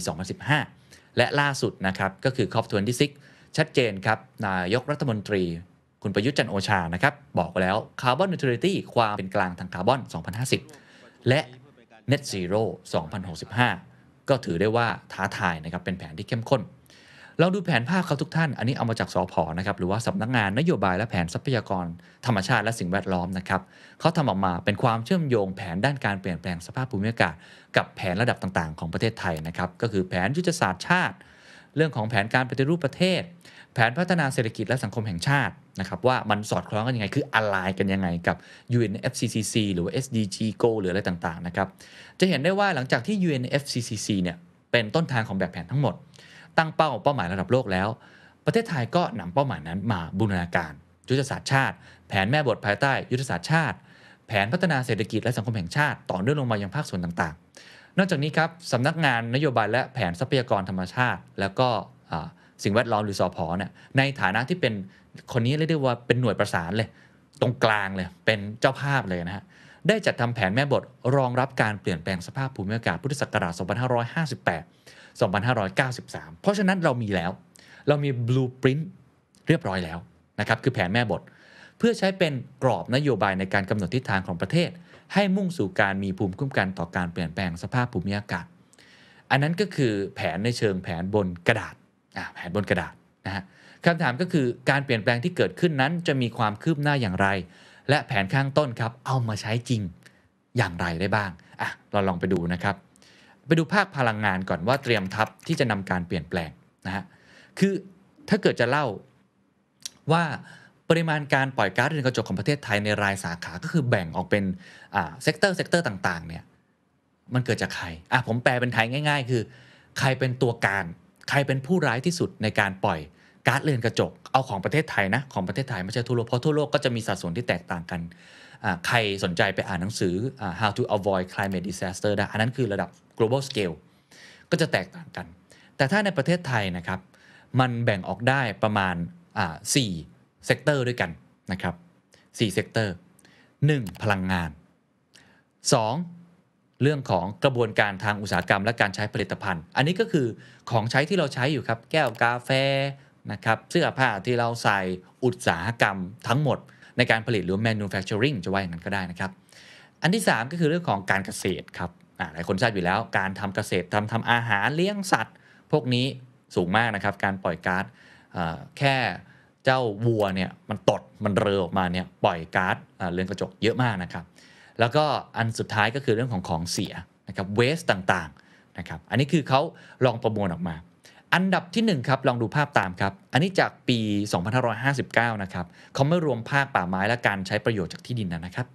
2015 และล่าสุดนะครับก็คือ COP26 ชัดเจนครับ นายกรัฐมนตรี คุณประยุทธ์จันโอชานะครับบอกแล้วคาร์บอนนิวทริตี้ความเป็นกลางทางคาร์บอน2050 และ Net Zero 2065 ก็ถือได้ว่าท้าทายนะครับเป็นแผนที่เข้มข้นลองดูแผนภาพคขาทุกท่าน อันนี้เอามาจากสอพอนะครับ หรือว่าสำนักงานนโยบายและแผนทรัพยากร ธรรมชาติและสิ่งแวดล้อมนะครับเขาทำออกมาเป็นความเชื่อมโยงแผนด้านการเปลี่ยนแปลงสภาพภูมิอากาศ กับแผนระดับต่างๆของประเทศไทยนะครับ ก็คือแผนยุทธศาสตร์ชาติ เรื่องของแผนการปฏิรูปประเทศ แผนพัฒนาเศรษฐกิจและสังคมแห่งชาตินะครับว่ามันสอดคล้องกันยังไง คืออะไรกันยังไงกับ UNFCCC หรือว่า SDG Go หรืออะไรต่างๆนะครับ จะเห็นได้ว่าหลังจากที่ UNFCCC เนี่ยเป็นต้นทางของแบบแผนทั้งหมดตั้งเป้าเป้าหมายระดับโลกแล้ว ประเทศไทยก็นำเป้าหมายนั้นมาบูรณาการ ยุทธศาสตร์ชาติ แผนแม่บทภายใต้ ยุทธศาสตร์ชาติ แผนพัฒนาเศรษฐกิจและสังคมแห่งชาติ ต่อเนื่องลงมายังภาคส่วนต่างๆ นอกจากนี้ครับสำนักงานนโยบายและแผนทรัพยากรธรรมชาติ แล้วก็สิ่งแวดล้อมหรือสอพอเนี่ยในฐานะที่เป็นคนนี้เรียกได้ว่าเป็นหน่วยประสานเลยตรงกลางเลยเป็นเจ้าภาพเลยนะฮะได้จัดทำแผนแม่บท รองรับการเปลี่ยนแปลงสภาพภูมิอากาศ พุทธศักราช 2558 2593 เพราะฉะนั้นเรามีแล้ว เรามีบลูปรินต์เรียบร้อยแล้วนะครับ คือแผนแม่บท เพื่อใช้เป็นกรอบนโยบายในการกำหนดทิศทางของประเทศ ให้มุ่งสู่การมีภูมิคุ้มกันต่อการเปลี่ยนแปลงสภาพภูมิอากาศ อันนั้นก็คือแผนในเชิงแผนบนกระดาษ แผนบนกระดาษนะฮะคำถามก็คือการเปลี่ยนแปลงที่เกิดขึ้นนั้น จะมีความคืบหน้าอย่างไร และแผนข้างต้นครับ เอามาใช้จริงอย่างไรได้บ้างอ่ะเราลองไปดูนะครับไปดูภาคพลังงานก่อนว่าเตรียมทัพที่จะนำการเปลี่ยนแปลงนะฮะ คือถ้าเกิดจะเล่าว่าปริมาณการปล่อยก๊าซเรือนกระจกของประเทศไทยในรายสาขา ก็คือแบ่งออกเป็นเซกเตอร์เซกเตอร์ต่างๆเนี่ย มันเกิดจากใคร อ่ะผมแปลเป็นไทยง่ายๆ คือใครเป็นตัวการ ใครเป็นผู้ร้ายที่สุดในการปล่อยก๊าซเรือนกระจก เอาของประเทศไทยนะของประเทศไทยไม่ใช่ทั่วโลกเพราะทั่วโลกก็จะมีสัดส่วนที่แตกต่างกันใครสนใจไปอ่านหนังสือ How to Avoid Climate Disaster ได้อันนั้นคือระดับ global scale ก็จะแตกต่างกัน แต่ถ้าในประเทศไทยนะครับ มันแบ่งออกได้ประมาณสี่เซกเตอร์ด้วยกันนะครับสี่เซกเตอร์หนึ่งพลังงาน 2. เรื่องของกระบวนการทางอุตสาหกรรมและการใช้ผลิตภัณฑ์ อันนี้ก็คือของใช้ที่เราใช้อยู่ครับ แก้วกาแฟนะครับ เสื้อผ้าที่เราใส่อุตสาหกรรมทั้งหมดในการผลิตหรือ manufacturing จะว่าอย่างนั้นก็ได้นะครับ อันที่ 3 ก็คือเรื่องของการเกษตรครับหลายคนทราบอยู่แล้วการทำเกษตรทำทำอาหารเลี้ยงสัตว์ พวกนี้สูงมากนะครับ การปล่อยก๊าซแค่เจ้าวัวเนี่ยมันตดมันเรอออกมาเนี่ยปล่อยก๊าซเรือนกระจกเยอะมากนะครับแล้วก็อันสุดท้ายก็คือเรื่องของของเสียนะครับเวสต่างๆนะครับอันนี้คือเขาลองประมวลออกมา อันดับที่1ครับลองดูภาพตามครับอันนี้จากปี 2559นะครับเขาไม่รวมภาคป่าไม้และการใช้ประโยชน์จากที่ดินนะครับ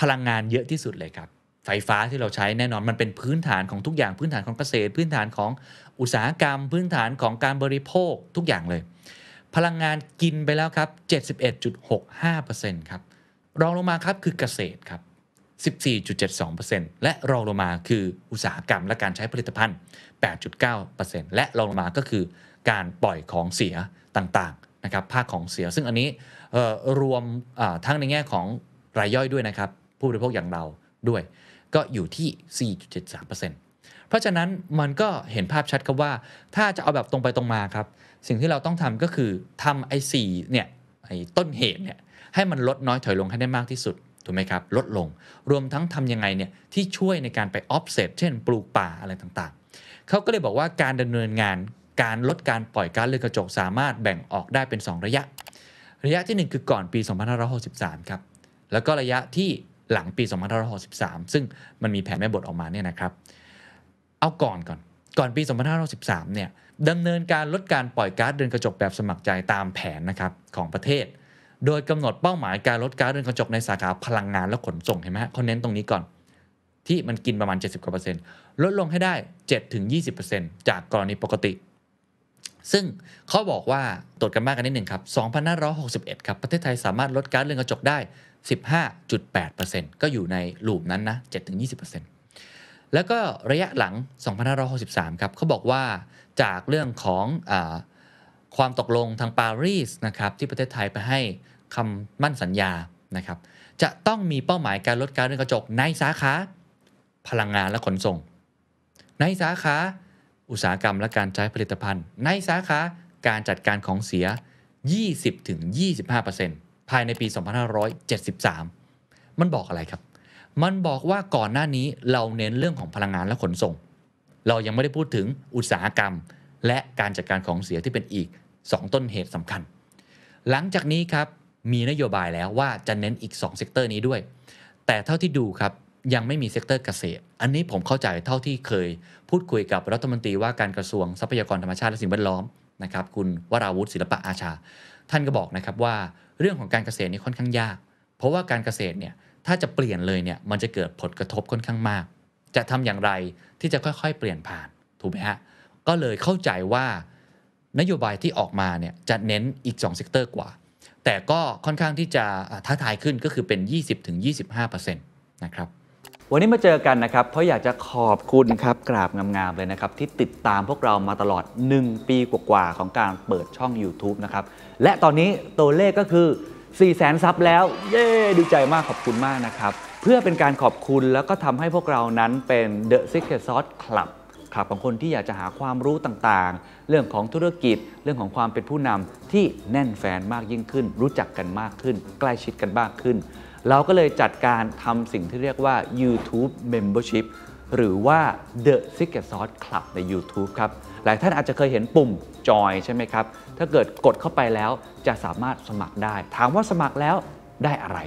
พลังงานเยอะที่สุดเลยครับไฟฟ้าที่เราใช้แน่นอนมันเป็นพื้นฐานของทุกอย่างพื้นฐานของเกษตร พื้นฐานของอุตสาหกรรมพื้นฐานของการบริโภคทุกอย่างเลย พลังงานกินไปแล้วครับ71.65%ครับรองลงมาครับคือเกษตรครับ14.72%และรองลงมาคืออุตสาหกรรมและการใช้ผลิตภัณฑ์ 8.9%และรองลงมาก็คือการปล่อยของเสียต่างๆนะครับภาคของเสีย ซึ่งอันนี้รวมทั้งในแง่ของรายย่อยด้วยนะครับผู้บริโภคอย่างเราด้วยก็อยู่ที่ 4.73%เพราะฉะนั้นมันก็เห็นภาพชัดครับว่า ถ้าจะเอาแบบตรงไปตรงมาครับ สิ่งที่เราต้องทำก็คือ ทำไอ้สี่เนี่ย ไอ้ต้นเหตุเนี่ย ให้มันลดน้อยถอยลงให้ได้มากที่สุด ถูกไหมครับ ลดลง รวมทั้งทํำยังไงเนี่ย ที่ช่วยในการไปออฟเซตเช่นปลูกป่าอะไรต่างๆ เขาก็เลยบอกว่าการดำเนินงาน การลดการปล่อยก๊าซเรือนกระจก สามารถแบ่งออกได้เป็น 2 ระยะ ระยะที่ 1 คือก่อนปี 2563 ครับ แล้วก็ระยะที่หลังปี2563 ซึ่งมันมีแผนแม่บทออกมาเนี่ยนะครับ เอาก่อนก่อน ก่อนปี 2513เนี่ยดำเนินการลดการปล่อยก๊าซเรือนกระจกแบบสมัครใจตามแผนนะครับของประเทศ โดยกำหนดเป้าหมายการลดก๊าซเรือนกระจกในสาขาพลังงานและขนส่งเห็นไหมเขาเน้นตรงนี้ก่อนที่มันกินประมาณ 70กว่าเปอร์เซ็นต์ลดลงให้ได้ 7-20%จากกรณีปกติซึ่งเขาบอกว่าตรวจกันมากกันนิดหนึ่งครับ 2,561 ครับ ประเทศไทยสามารถลดการเรื่องกระจกได้ 15.8%ก็อยู่ในลูปนั้นนะ 7-20%แล้วก็ระยะหลัง 2,563 ครับเขาบอกว่าจากเรื่องของอความตกลงทางปารีส นะครับ ที่ประเทศไทยไปให้คำมั่นสัญญานะครับ จะต้องมีเป้าหมายการลดการเรื่องกระจกในสาขาพลังงานและขนส่ง ในสาขาอุตสาหกรรมและการใช้ผลิตภัณฑ์ ในสาขาการจัดการของเสีย 20-25%ภายในปี 2573 มันบอกอะไรครับ มันบอกว่าก่อนหน้านี้เราเน้นเรื่องของพลังงานและขนส่ง เรายังไม่ได้พูดถึงอุตสาหกรรมและการจัดการของเสียที่เป็นอีก 2 ต้นเหตุสำคัญ หลังจากนี้ครับมีนโยบายแล้วว่าจะเน้นอีก2เซกเตอร์นี้ด้วย แต่เท่าที่ดูครับยังไม่มีเซกเตอร์เกษตร อันนี้ผมเข้าใจเท่าที่เคย พูดคุยกับรัฐมนตรีว่าการกระทรวงทรัพยากรธรรมชาติและสิ่งแวดล้อม นะครับคุณวราวุฒิศิลปะอาชา ท่านก็บอกนะครับว่าเรื่องของการเกษตรนี่ค่อนข้างยาก เพราะว่าการเกษตรเนี่ย ถ้าจะเปลี่ยนเลยเนี่ยมันจะเกิดผลกระทบค่อนข้างมาก จะทำอย่างไรที่จะค่อยๆ เปลี่ยนผ่านถูกไหมฮะ ก็เลยเข้าใจว่า นโยบายที่ออกมาเนี่ยจะเน้นอีก2เซกเตอร์กว่า แต่ก็ค่อนข้างที่จะท้าทายขึ้นก็คือเป็น 20-25%นะครับวันนี้มาเจอกันนะครับ เพราะอยากจะขอบคุณครับ กราบงามๆ เลยนะครับ ที่ติดตามพวกเรามาตลอด 1 ปีกว่าๆของการเปิดช่อง YouTube นะครับและตอนนี้ตัวเลขก็คือ 4 0 0แสนซับแล้ว เย้ดีใจมากขอบคุณมากนะครับ เพื่อเป็นการขอบคุณแล้วก็ทำให้พวกเรานั้นเป็น The Secret Sauce Club คลับของคนที่อยากจะหาความรู้ต่างๆเรื่องของธุรกิจเรื่องของความเป็นผู้นำที่แน่นแฟนมากยิ่งขึ้น รู้จักกันมากขึ้น ใกล้ชิดกันมากขึ้นเราก็เลยจัดการทำสิ่งที่เรียกว่า YouTube Membership หรือว่า The Secret Sauce Club ใน YouTube ครับ หลายท่านอาจจะเคยเห็นปุ่มจอยใช่ไหมครับ ถ้าเกิดกดเข้าไปแล้วจะสามารถสมัครได้ ถามว่าสมัครแล้วได้อะไร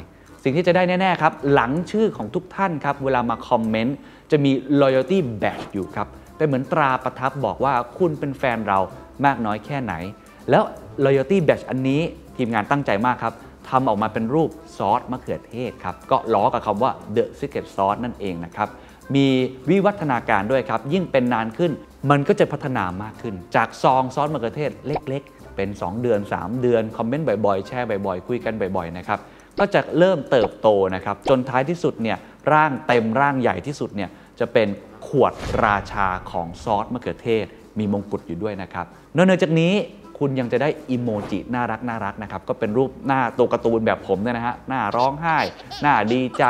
สิ่งที่จะได้แน่ ๆ ครับ หลังชื่อของทุกท่านครับ เวลามาคอมเมนต์จะมี loyalty badge อยู่ครับเป็นเหมือนตราประทับบอกว่าคุณเป็นแฟนเรามากน้อยแค่ไหน แล้ว loyalty badge อันนี้ทีมงานตั้งใจมากครับทำออกมาเป็นรูปซอสมะเขือเทศครับ ก็ล้อกับคำว่า The Secret Sauce นั่นเองนะครับ มีวิวัฒนาการด้วยครับ ยิ่งเป็นนานขึ้น มันก็จะพัฒนามากขึ้นจากซองซอสมะเขือเทศเล็กๆ เป็น 2 เดือน 3 เดือน คอมเมนต์บ่อยๆแชร์บ่อยๆ คุยกันบ่อยๆนะครับก็จะเริ่มเติบโตนะครับจนท้ายที่สุดเนี่ยร่างเต็มร่างใหญ่ที่สุดเนี่ยจะเป็นขวดราชาของซอสมะเขือเทศ มีมงกุฎอยู่ด้วยนะครับนอกจากนี้คุณยังจะได้อิโมจิน่ารักน่ารักนะครับ ก็เป็นรูปหน้าตัวการ์ตูนแบบผมเนี่ยนะฮะหน้าร้องไห้ หน้าดีใจ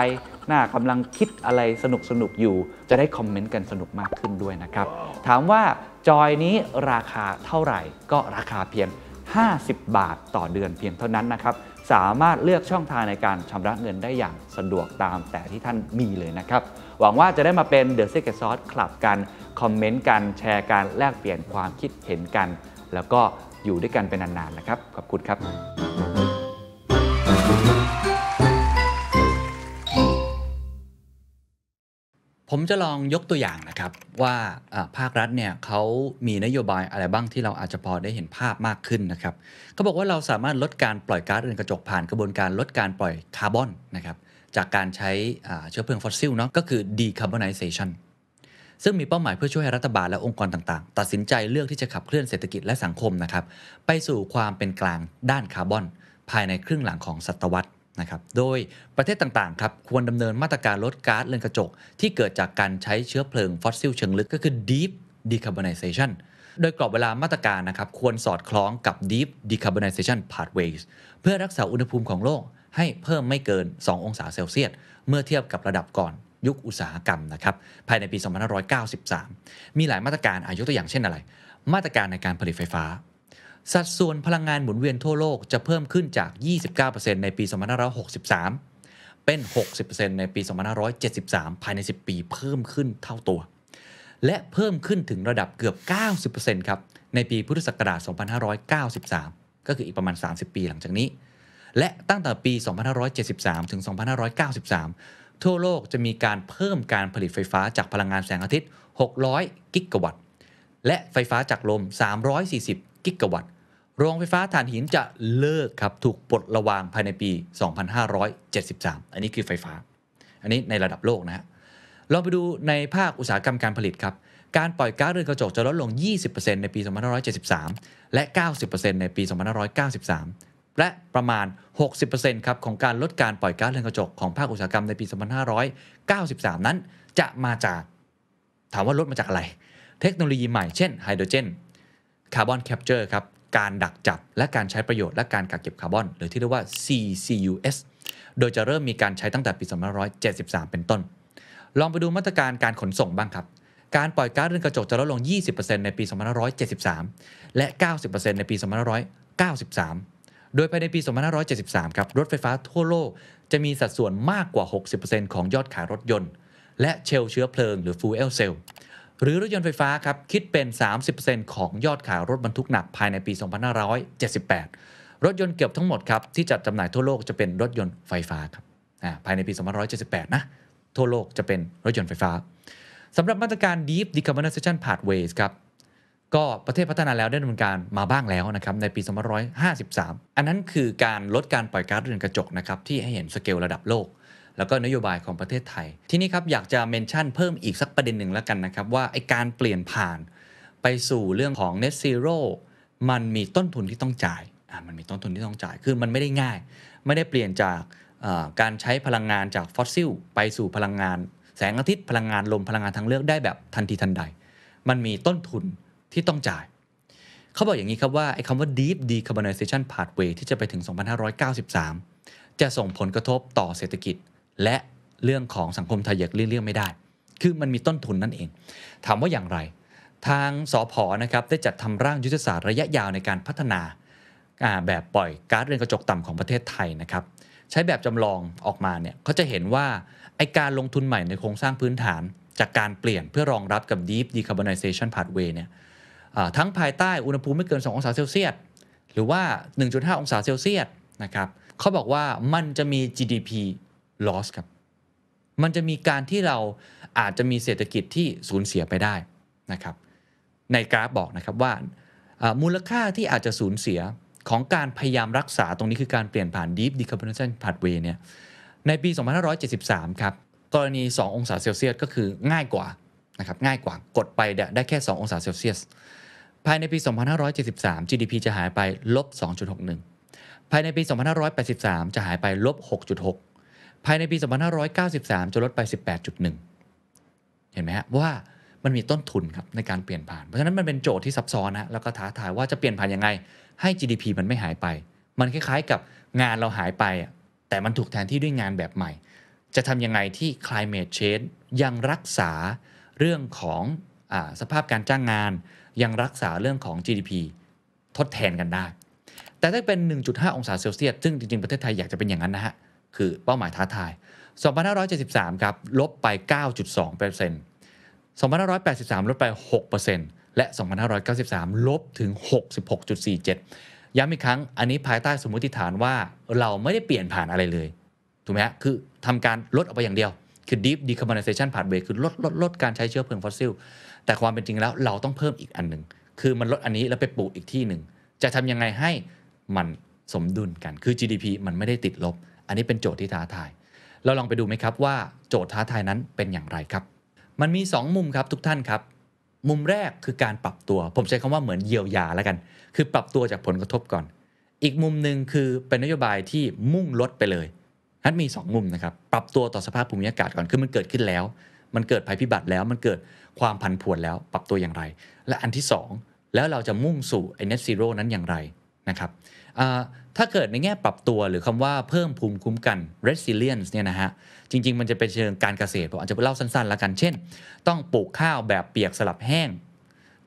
หน้ากำลังคิดอะไรสนุกสนุกอยู่จะได้คอมเมนต์กันสนุกมากขึ้นด้วยนะครับ ถามว่าจอยนี้ราคาเท่าไหร่ ก็ราคาเพียง 50 บาทต่อเดือนเพียงเท่านั้นนะครับ สามารถเลือกช่องทางในการชำระเงินได้อย่างสะดวกตามแต่ที่ท่านมีเลยนะครับหวังว่าจะได้มาเป็น The Secret Sauce คลับกันคอมเมนต์กันแชร์กันแลกเปลี่ยนความคิดเห็นกัน แล้วก็อยู่ด้วยกันเป็นนานๆ นะครับ ขอบคุณครับ ผมจะลองยกตัวอย่างนะครับว่าภาครัฐเนี่ยเขามีนโยบายอะไรบ้างที่เราอาจจะพอได้เห็นภาพมากขึ้นนะครับเขาบอกว่าเราสามารถลดการปล่อยก๊าซเรือนกระจกผ่านกระบวนการลดการปล่อยคาร์บอนนะครับ จากการใช้เชื้อเพลิงฟอสซิลเนาะก็คือ decarbonization ซึ่งมีเป้าหมายเพื่อช่วยให้รัฐบาลและองค์กรต่างๆ ตัดสินใจเลือกที่จะขับเคลื่อนเศรษฐกิจและสังคมนะครับไปสู่ความเป็นกลางด้านคาร์บอน ภายในครึ่งหลังของศตวรรษนะครับ โดยประเทศต่าง ๆครับควรดำเนินมาตรการลดก๊าซเรือนกระจกที่เกิดจากการใช้เชื้อเพลิงฟอสซิลเชิงลึกก็คือ deep decarbonization โดยกรอบเวลามาตรการนะครับควรสอดคล้องกับ deep decarbonization pathways เพื่อรักษาอุณหภูมิของโลก ให้เพิ่มไม่เกิน 2 องศาเซลเซียสเมื่อเทียบกับระดับก่อนยุคอุตสาหกรรมนะครับ ภายในปี 2593 มีหลายมาตรการอายุตัวอย่างเช่นอะไร มาตรการในการผลิตไฟฟ้า สัดส่วนพลังงานหมุนเวียนทั่วโลกจะเพิ่มขึ้นจาก 29%ในปี 2563 เป็น 60%ในปี 2573 ภายใน 10 ปีเพิ่มขึ้นเท่าตัว และเพิ่มขึ้นถึงระดับเกือบ 90%ครับ ในปี พุทธศักราช 2593 ก็คืออีกประมาณ 30 ปีหลังจากนี้ และตั้งแต่ปี 2573 ถึง 2593ทั่วโลกจะมีการเพิ่มการผลิตไฟฟ้าจากพลังงานแสงอาทิตย์ 600 กิกะวัตต์ และไฟฟ้าจากลม 340 กิกะวัตต์ โรงไฟฟ้าถ่านหินจะเลิกครับ ถูกปลดระวางภายในปี 2573 อันนี้คือไฟฟ้า อันนี้ในระดับโลกนะฮะ ลองไปดูในภาคอุตสาหกรรมการผลิตครับ การปล่อยก๊าซเรือนกระจกจะลดลง 20%ในปี 2573 และ 90%ในปี 2593และประมาณ 60%ครับ ของการลดการปล่อยก๊าซเรือนกระจก ของภาคอุตสาหกรรมในปี 2593 นั้น จะมาจากถามว่าลดมาจากอะไร เทคโนโลยีใหม่ เช่นไฮโดรเจนคาร์บอนแคปเจอร์ครับ การดักจับ และการใช้ประโยชน์และการกักเก็บคาร์บอนหรือที่เรียกว่า CCUS โดยจะเริ่มมีการใช้ตั้งแต่ปี2573 เป็นต้น ลองไปดูมาตรการการขนส่งบ้างครับ การปล่อยก๊าซเรือนกระจกจะลดลง 20%ในปี2573และ 90%ในปี2593โดยภายในปี 2573 ครับ รถไฟฟ้าทั่วโลกจะมีสัดส่วนมากกว่า 60%ของยอดขายรถยนต์ และเชลเชื้อเพลิงหรือฟูเอลเซลหรือรถยนต์ไฟฟ้าครับ คิดเป็น 30%ของยอดขายรถบรรทุกหนักภายในปี 2578 รถยนต์เกือบทั้งหมดครับที่จัดจำหน่ายทั่วโลกจะเป็นรถยนต์ไฟฟ้าครับภายในปี 2578 นะ ทั่วโลกจะเป็นรถยนต์ไฟฟ้าสำหรับมาตรการ Deep Decarbonization Pathways ครับก็ ประเทศพัฒนาแล้วได้ดำเนินการมาบ้างแล้วนะครับ ในปี2553 อันนั้นคือการลดการปล่อยก๊าซเรือนกระจกนะครับ ที่ให้เห็นสเกลระดับโลก แล้วก็นโยบายของประเทศไทย ที่นี้ครับ อยากจะเมนชั่นเพิ่มอีกสักประเด็นหนึ่งแล้วกันนะครับ ว่าไอการเปลี่ยนผ่านไปสู่เรื่องของ net zero มันมีต้นทุนที่ต้องจ่าย อ่ามันมีต้นทุนที่ต้องจ่ายคือมันไม่ได้ง่าย ไม่ได้เปลี่ยนจากการใช้พลังงานจากฟอสซิลไปสู่พลังงาน แสงอาทิตย์พลังงานลมพลังงานทางเลือกได้แบบทันทีทันใด มันมีต้นทุนที่ต้องจ่าย เขาบอกอย่างนี้ครับว่าไอ้คำว่า deep decarbonization pathway ที่จะไปถึง 2593 จะส่งผลกระทบต่อเศรษฐกิจ และเรื่องของสังคมไทยอย่างเลี่ยงไม่ได้ คือมันมีต้นทุนนั่นเอง ถามว่าอย่างไร ทางสอพอนะครับได้จัดทำร่างยุทธศาสตร์ระยะยาวในการพัฒนา แบบปล่อยก๊าซเรือนกระจกต่ำของประเทศไทยนะครับใช้แบบจำลองออกมาเนี่ยเขาจะเห็นว่าไอการลงทุนใหม่ในโครงสร้างพื้นฐาน จากการเปลี่ยนเพื่อรองรับกับ Deep Decarbonization Pathway เนี่ยทั้งภายใต้อุณหภูมิไม่เกิน 2 องศาเซลเซียส หรือว่า 1.5 องศาเซลเซียสนะครับเขาบอกว่ามันจะมี GDP loss ครับมันจะมีการที่เราอาจจะมีเศรษฐกิจที่สูญเสียไปได้นะครับในกราฟบอกนะครับว่ามูลค่าที่อาจจะสูญเสียของการพยายามรักษาตรงนี้คือการเปลี่ยนผ่าน Deep Decarbonization Pathway เนี่ยในปี 2573ครับกรณี 2 องศาเซลเซียสก็คือง่ายกว่านะครับง่ายกว่ากดไปได้แค่ 2 องศาเซลเซียสภายในปี 2573 GDP จะหายไปลบ 2.61ภายในปี 2583 จะหายไปลบ 6.6 ภายในปี 2593 จะลดไป 18.1 เห็นไหมฮะว่ามันมีต้นทุนครับ ในการเปลี่ยนผ่าน เพราะฉะนั้นมันเป็นโจทย์ที่ซับซ้อนนะแล้วก็ท้าทายว่าจะเปลี่ยนผ่านยังไง ให้ GDP มันไม่หายไป มันคล้ายๆกับงานเราหายไป แต่มันถูกแทนที่ด้วยงานแบบใหม่ จะทำยังไงที่ climate change ยังรักษาเรื่องของอสภาพการจ้างงานยังรักษาเรื่องของ GDP ทดแทนกันได้ แต่ถ้าเป็น 1.5 องศาเซลเซียส ซึ่งจริงๆ ประเทศไทย อยากจะเป็นอย่างนั้นนะฮะ คือเป้าหมายท้าทาย 2573 ครับลบไป 9.2% 2583 ลดไป6%และ 2593 ลบถึง 66.47 ย้ำอีกครั้ง อันนี้ภายใต้สมมติฐานว่าเราไม่ได้เปลี่ยนผ่านอะไรเลย ถูกไหมฮะ คือทำการลดออกไปอย่างเดียว คือ deep decarbonization pathway คือลดลดลดการใช้เชื้อเพลิงฟอสซิลแต่ความเป็นจริงแล้วเราต้องเพิ่มอีกอันหนึ่งคือมันลดอันนี้แล้วไปปลูกอีกที่หนึ่ง จะทำยังไงให้มันสมดุลกันคือ GDP มันไม่ได้ติดลบ อันนี้เป็นโจทย์ที่ท้าทายเราลองไปดูไหมครับว่าโจทย์ท้าทายนั้นเป็นอย่างไรครับ มันมี 2 มุมครับ ทุกท่านครับ มุมแรกคือการปรับตัว ผมใช้คำว่าเหมือนเยียวยาแล้วกัน คือปรับตัวจากผลกระทบก่อน อีกมุมหนึ่งคือเป็นนโยบายที่มุ่งลดไปเลยนั้นมี 2 มุมนะครับ ปรับตัวต่อสภาพภูมิอากาศก่อนคือมันเกิดขึ้นแล้วมันเกิดภัยพิบัติแล้วมันเกิดความผันผวนแล้วปรับตัวอย่างไร และอันที่ 2 แล้วเราจะมุ่งสู่ไอ้ net zero นั้นอย่างไรนะครับถ้าเกิดในแง่ปรับตัวหรือคำว่าเพิ่มภูมิคุ้มกัน resilience เนี่ยนะฮะ จริง ๆ มันจะเป็นเชิงการเกษตรผมอาจจะเล่าสั้นๆ ละกัน เช่น ต้องปลูกข้าวแบบเปียกสลับแห้ง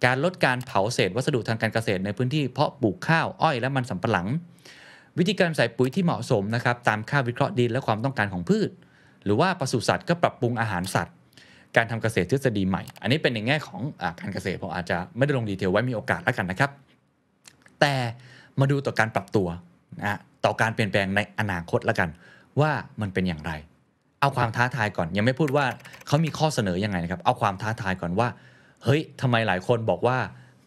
การลดการเผาเศษวัสดุทางการเกษตรในพื้นที่เพาะปลูกข้าวอ้อยและมันสำปะหลัง วิธีการใส่ปุ๋ยที่เหมาะสมนะครับตามค่าวิเคราะห์ดินและความต้องการของพืช หรือว่าปศุสัตว์ ก็ปรับปรุงอาหารสัตว์การทำเกษตรทฤษฎีใหม่ อันนี้เป็นในแง่ของอการเกษตรผมอาจจะไม่ได้ลงดีเทลไว้มีโอกาสแล้วกันนะครับ แต่มาดูต่อการปรับตัวนะต่อการเปลี่ยนแปลงในอนาคตแล้วกัน ว่ามันเป็นอย่างไร เอาความท้าทายก่อนยังไม่พูดว่าเขามีข้อเสนอยังไงนะครับเอาความท้าทายก่อนว่าเฮ้ยทำไมหลายคนบอกว่า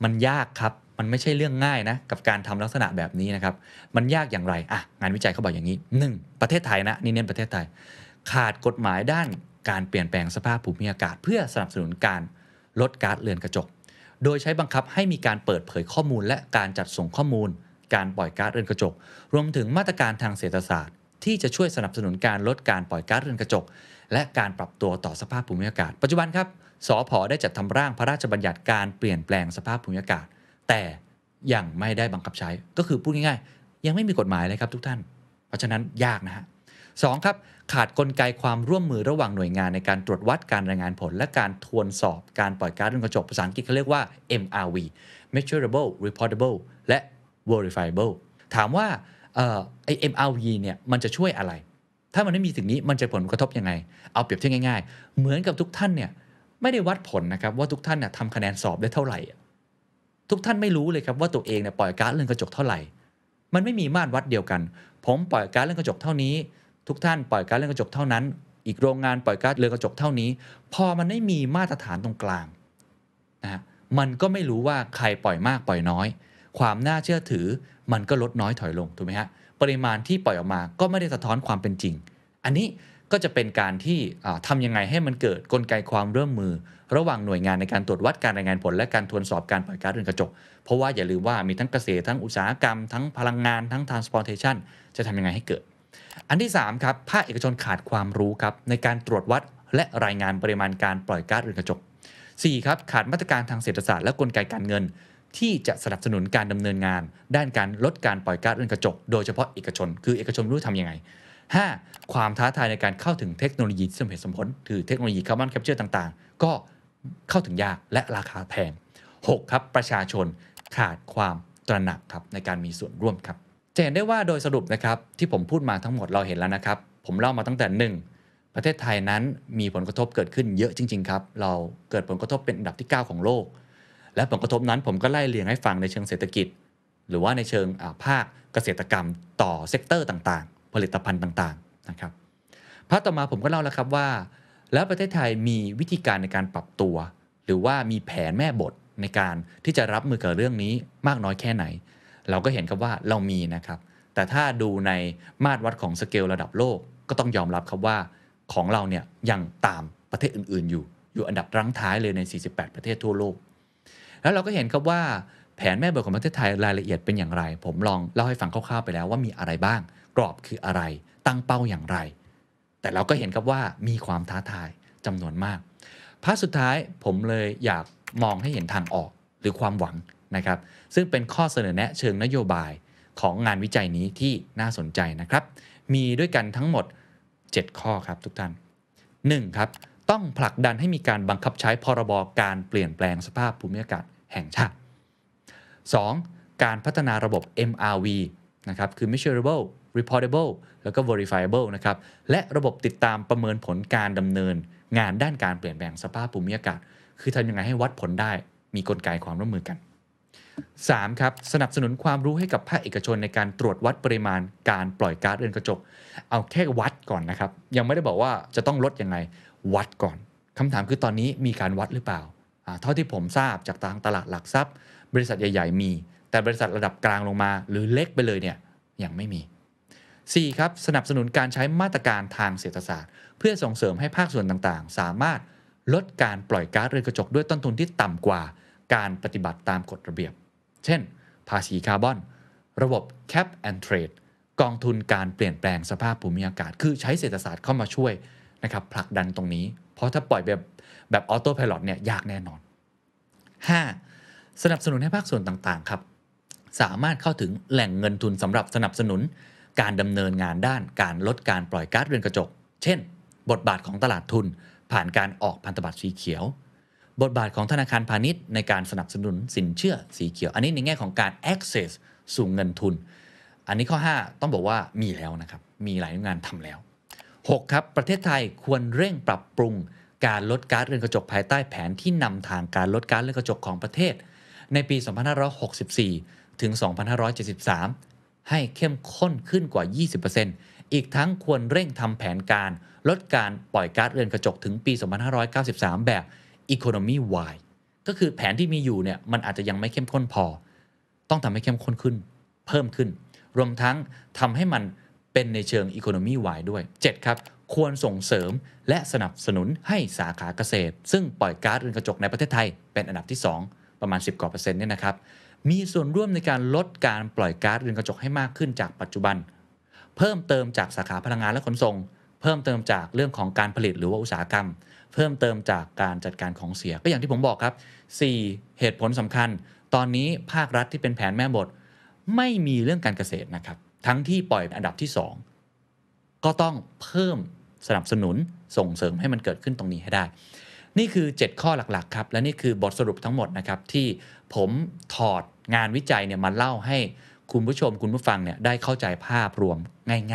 มันยากครับมันไม่ใช่เรื่องง่ายนะกับการทำลักษณะแบบนี้นะครับมันยากอย่างไรอ่ะงานวิจัยเขาบอกอย่างนี้ 1. ประเทศไทยนะ นี่เน้นประเทศไทยขาดกฎหมายด้านการเปลี่ยนแปลงสภาพภูมิอากาศ เพื่อสนับสนุนการลดก๊าซเรือนกระจก โดยใช้บังคับให้มีการเปิดเผยข้อมูลและการจัดส่งข้อมูลการปล่อยก๊าซเรือนกระจก รวมถึงมาตรการทางเศรษฐศาสตร์ ที่จะช่วยสนับสนุนการลดการปล่อยก๊าซเรือนกระจก และการปรับตัวต่อสภาพภูมิอากาศ ปัจจุบันครับสอพอได้จัดทำร่างพระราชบัญญัติการเปลี่ยนแปลงสภาพภูมิอากาศ แต่ยังไม่ได้บังคับใช้ ก็คือพูดง่ายๆ ยังไม่มีกฎหมายเลยครับทุกท่าน เพราะฉะนั้นยากนะฮะสครับขาดกลไกความร่วมมือระหว่างหน่วยงานในการตรวจวัดการรายงานผล และการทวนสอบการปล่อยก๊าซเรือนกระจกภาษาอังกฤษเขาเรียกว่า MRV measurable reportable และ verifiable ถามว่าไอ้ MRV เนี่ยมันจะช่วยอะไร ถ้ามันไม่มีสิ่งนี้มันจะผลกระทบยังไง เอาเปรียบเทียบง่ายๆ เหมือนกับทุกท่านเนี่ยไม่ได้วัดผลนะครับว่าทุกท่านเนี่ยทำคะแนนสอบได้เท่าไหร่ ทุกท่านไม่รู้เลยครับว่าตัวเองเนี่ยปล่อยก๊าซเรือนกระจกเท่าไหร่ มันไม่มีมาตรวัดเดียวกัน ผมปล่อยก๊าซเรือนกระจกเท่านี้ทุกท่านปล่อยก๊าซเรือนกระจกเท่านั้น อีกโรงงานปล่อยก๊าซเรือนกระจกเท่านี้ พอมันไม่มีมาตรฐานตรงกลางนะฮะ มันก็ไม่รู้ว่าใครปล่อยมากปล่อยน้อย ความน่าเชื่อถือมันก็ลดน้อยถอยลงถูกไหมฮะ ปริมาณที่ปล่อยออกมาก็ไม่ได้สะท้อนความเป็นจริง อันนี้ก็จะเป็นการที่ทำยังไงให้มันเกิดกลไกความร่วมมือ ระหว่างหน่วยงานในการตรวจวัดการรายงาน ผลและการทวนสอบการปล่อยก๊าซเรือนกระจก เพราะว่าอย่าลืมว่ามีทั้งเกษตรทั้งอุตสาหกรรมทั้งพลังงานทั้งทางสปอร์ t a ชั o นจะทำยังไงให้เกิดอันที่3ครับภาคเอกชนขาดความรู้ครับในการตรวจวัดและรายงานปริมาณการปล่อยก๊าซเรือนกระจก 4. ครับขาดมาตรการทางเศรษฐศาสตร์และกลไกการเงิน ที่จะสนับสนุนการดำเนินงาน ด้านการลดการปล่อยก๊าซเรือนกระจกโดยเฉพาะเอกชนคือเอกชนรู้ทํำยังไง 5. ความท้าทายในการเข้าถึงเทคโนโลยีที่สมเหตุสมผลคือเทคโนโลยีคาร์บอนแคปเจอร์ต่างๆ ก็เข้าถึงยากและราคาแพง 6. ครับ ประชาชนขาดความตระหนักครับในการมีส่วนร่วมครับจะเห็นได้ว่าโดยสรุปนะครับที่ผมพูดมาทั้งหมดเราเห็นแล้วนะครับ ผมเล่ามาตั้งแต่ 1 ประเทศไทยนั้นมีผลกระทบเกิดขึ้นเยอะจริงๆครับ เราเกิดผลกระทบเป็นอันดับที่ 9 ของโลก และผลกระทบนั้นผมก็ไล่เรียงให้ฟังในเชิงเศรษฐกิจ หรือว่าในเชิงาภาคเกษตรกรรมต่อเซกเตอร์ต่างๆ ผลิตภัณฑ์ต่างๆนะครับภาคต่อมาผมก็เล่าแล้วครับว่า แล้วประเทศไทยมีวิธีการในการปรับตัว หรือว่ามีแผนแม่บทในการที่จะรับมือกับเรื่องนี้มากน้อยแค่ไหนเราก็เห็นครับว่าเรามีนะครับ แต่ถ้าดูในมาตรวัดของสเกลระดับโลกก็ต้องยอมรับครับว่าของเราเนี่ยยังตามประเทศอื่น ๆ อยู่ อยู่อันดับรั้งท้ายเลยใน 48 ประเทศทั่วโลก แล้วเราก็เห็นครับว่าแผนแม่บทของประเทศไทยรายละเอียดเป็นอย่างไร ผมลองเล่าให้ฟังคร่าวๆไปแล้วว่ามีอะไรบ้างกรอบคืออะไรตั้งเป้าอย่างไร แต่เราก็เห็นครับว่ามีความท้าทายจำนวนมากภาคสุดท้ายผมเลยอยากมองให้เห็นทางออกหรือความหวังนะครับ ซึ่งเป็นข้อเสนอแนะเชิงนโยบายของงานวิจัยนี้ที่น่าสนใจนะครับ มีด้วยกันทั้งหมด 7 ข้อครับทุกท่าน 1. ครับ ต้องผลักดันให้มีการบังคับใช้พรบการเปลี่ยนแปลงสภาพภูมิอากาศแห่งชาติ 2. การพัฒนาระบบ MRV นะครับ คือ measurable reportable แล้วก็ verifiable นะครับ และระบบติดตามประเมินผลการดำเนินงานด้านการเปลี่ยนแปลงสภาพภูมิอากาศ คือทำยังไงให้วัดผลได้มีกลไกความร่วมมือกัน 3. ครับสนับสนุนความรู้ให้กับภาคเอกชนในการตรวจวัดปริมาณการปล่อยก๊าซเรือนกระจก เอาแค่วัดก่อนนะครับยังไม่ได้บอกว่าจะต้องลดยังไงวัดก่อน คำถามคือตอนนี้มีการวัดหรือเปล่า เท่าที่ผมทราบจากทางตลาดหลักทรัพย์ บริษัทใหญ่ๆมีแต่บริษัทระดับกลางลงมาหรือเล็กไปเลยเนี่ยยังไม่มี 4. ครับสนับสนุนการใช้มาตรการทางเศรษฐศาสตร์ เพื่อส่งเสริมให้ภาคส่วนต่างๆ สามารถลดการปล่อยก๊าซเรือนกระจกด้วยต้นทุนที่ต่ำกว่าการปฏิบัติตามกฎระเบียบเช่นภาษีคาร์บอนระบบ cap and trade กองทุนการเปลี่ยนแปลงสภาพภูมิอากาศคือใช้เศรษฐศาสตร์เข้ามาช่วยนะครับผลักดันตรงนี้ เพราะถ้าปล่อยแบบแบบออโต้พายロเนี่ยยากแน่นอน 5. สนับสนุนให้ภาคส่วนต่าง ๆ ครับ สามารถเข้าถึงแหล่งเงินทุนสำหรับสนับสนุน การดำเนินงานด้านการลดการปล่อยก๊าซเรือนกระจก เช่น บทบาทของตลาดทุนผ่านการออกพันธบัตรสีเขียวบทบาทของธนาคารพาณิชย์ในการสนับสนุนสินเชื่อสีเขียว อันนี้ในแง่ของการ access สู่เงินทุน อันนี้ข้อ 5 ต้องบอกว่ามีแล้วนะครับ มีหลายหน่วยงานทำแล้ว 6 ครับ ประเทศไทยควรเร่งปรับปรุงการลดก๊าซเรือนกระจกภายใต้แผนที่นำทางการลดก๊าซเรือนกระจกของประเทศ ในปี 2564 ถึง 2573 ให้เข้มข้นขึ้นกว่า 20%อีกทั้งควรเร่งทำแผนการลดการปล่อยก๊าซเรือนกระจกถึงปี 2593 แบบ economy wide ก็คือแผนที่มีอยู่เนี่ยมันอาจจะยังไม่เข้มข้นพอ ต้องทำให้เข้มข้นขึ้น เพิ่มขึ้น รวมทั้งทำให้มันเป็นในเชิงอีโคโนมี i d ด้วย 7 ครับ ควรส่งเสริมและสนับสนุนให้สาขาเกษตร ซึ่งปล่อยก๊าซเรือนกระจกในประเทศไทยเป็นอันดับที่ 2 ประมาณ 10กว่าเปอร์เซ็นต์เนี่ยนะครับ มีส่วนร่วมในการลดการปล่อยก๊าซเรือนกระจกให้มากขึ้นจากปัจจุบัน เพิ่มเติมจากสาขาพลังงานและขนส่ง เพิ่มเติมจากเรื่องของการผลิต หรือว่าอุตสาหกรรมเพิ่มเติมจากการจัดการของเสีย ก็อย่างที่ผมบอกครับ 4. เหตุผลสำคัญ ตอนนี้ภาครัฐที่เป็นแผนแม่บทไม่มีเรื่องการเกษตรนะครับ ทั้งที่ปล่อยอันดับที่ 2 ก็ต้องเพิ่มสนับสนุนส่งเสริมให้มันเกิดขึ้นตรงนี้ให้ได้ นี่คือ 7 ข้อหลักๆครับและนี่คือบทสรุปทั้งหมดนะครับที่ผมถอดงานวิจัยเนี่ยมาเล่าให้คุณผู้ชมคุณผู้ฟังเนี่ยได้เข้าใจภาพรวม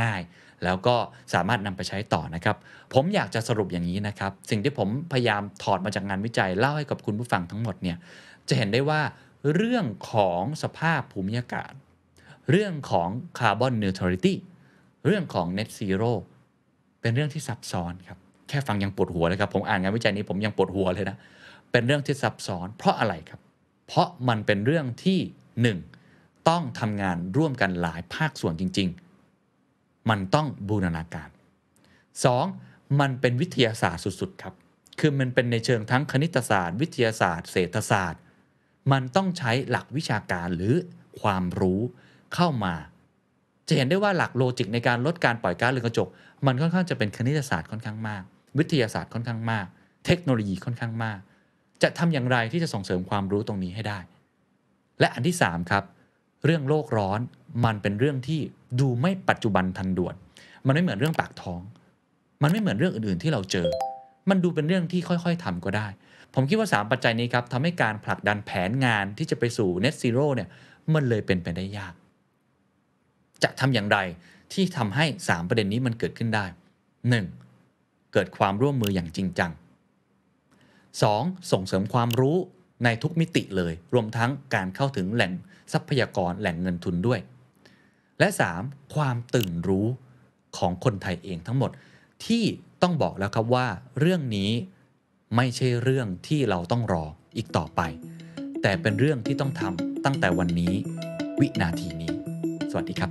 ง่าย ๆแล้วก็สามารถนำไปใช้ต่อนะครับ ผมอยากจะสรุปอย่างนี้นะครับ สิ่งที่ผมพยายามถอดมาจากงานวิจัยเล่าให้กับคุณผู้ฟังทั้งหมดเนี่ย จะเห็นได้ว่าเรื่องของสภาพภูมิอากาศ เรื่องของคาร์บอนนิวทรัลิตี้ เรื่องของเน็ตซีโร่ เป็นเรื่องที่ซับซ้อนครับ แค่ฟังยังปวดหัวเลยครับ ผมอ่านงานวิจัยนี้ผมยังปวดหัวเลยนะ เป็นเรื่องที่ซับซ้อน เพราะอะไรครับ เพราะมันเป็นเรื่องที่ 1. ต้องทำงานร่วมกันหลายภาคส่วนจริง ๆมันต้องบูรณาการ 2. มันเป็นวิทยาศาสตร์สุดๆครับ คือมันเป็นในเชิงทั้งคณิตศาสตร์ วิทยาศาสตร์ เศรษฐศาสตร์ มันต้องใช้หลักวิชาการหรือความรู้เข้ามา จะเห็นได้ว่าหลักโลจิกในการลดการปล่อยก๊าซเรือนกระจก มันค่อนข้างจะเป็นคณิตศาสตร์ค่อนข้างมาก วิทยาศาสตร์ค่อนข้างมาก เทคโนโลยีค่อนข้างมาก จะทำอย่างไรที่จะส่งเสริมความรู้ตรงนี้ให้ได้ และอันที่ 3 ครับ เรื่องโลกร้อนมันเป็นเรื่องที่ดูไม่ปัจจุบันทันด่วน มันไม่เหมือนเรื่องปากท้อง มันไม่เหมือนเรื่องอื่น ๆ ที่เราเจอ มันดูเป็นเรื่องที่ค่อยๆทำก็ได้ ผมคิดว่า 3 ปัจจัยนี้ครับทำให้การผลักดันแผนงานที่จะไปสู่ net zero เนี่ยมันเลยเป็นไปได้ยาก จะทำอย่างไรที่ทำให้ 3 ประเด็นนี้มันเกิดขึ้นได้ 1. เกิดความร่วมมืออย่างจริงจัง 2. ส่งเสริมความรู้ในทุกมิติเลยรวมทั้งการเข้าถึงแหล่งทรัพยากรแหล่งเงินทุนด้วยและ 3. ความตื่นรู้ของคนไทยเองทั้งหมดที่ต้องบอกแล้วครับว่า เรื่องนี้ไม่ใช่เรื่องที่เราต้องรออีกต่อไป แต่เป็นเรื่องที่ต้องทำตั้งแต่วันนี้วินาทีนี้ สวัสดีครับ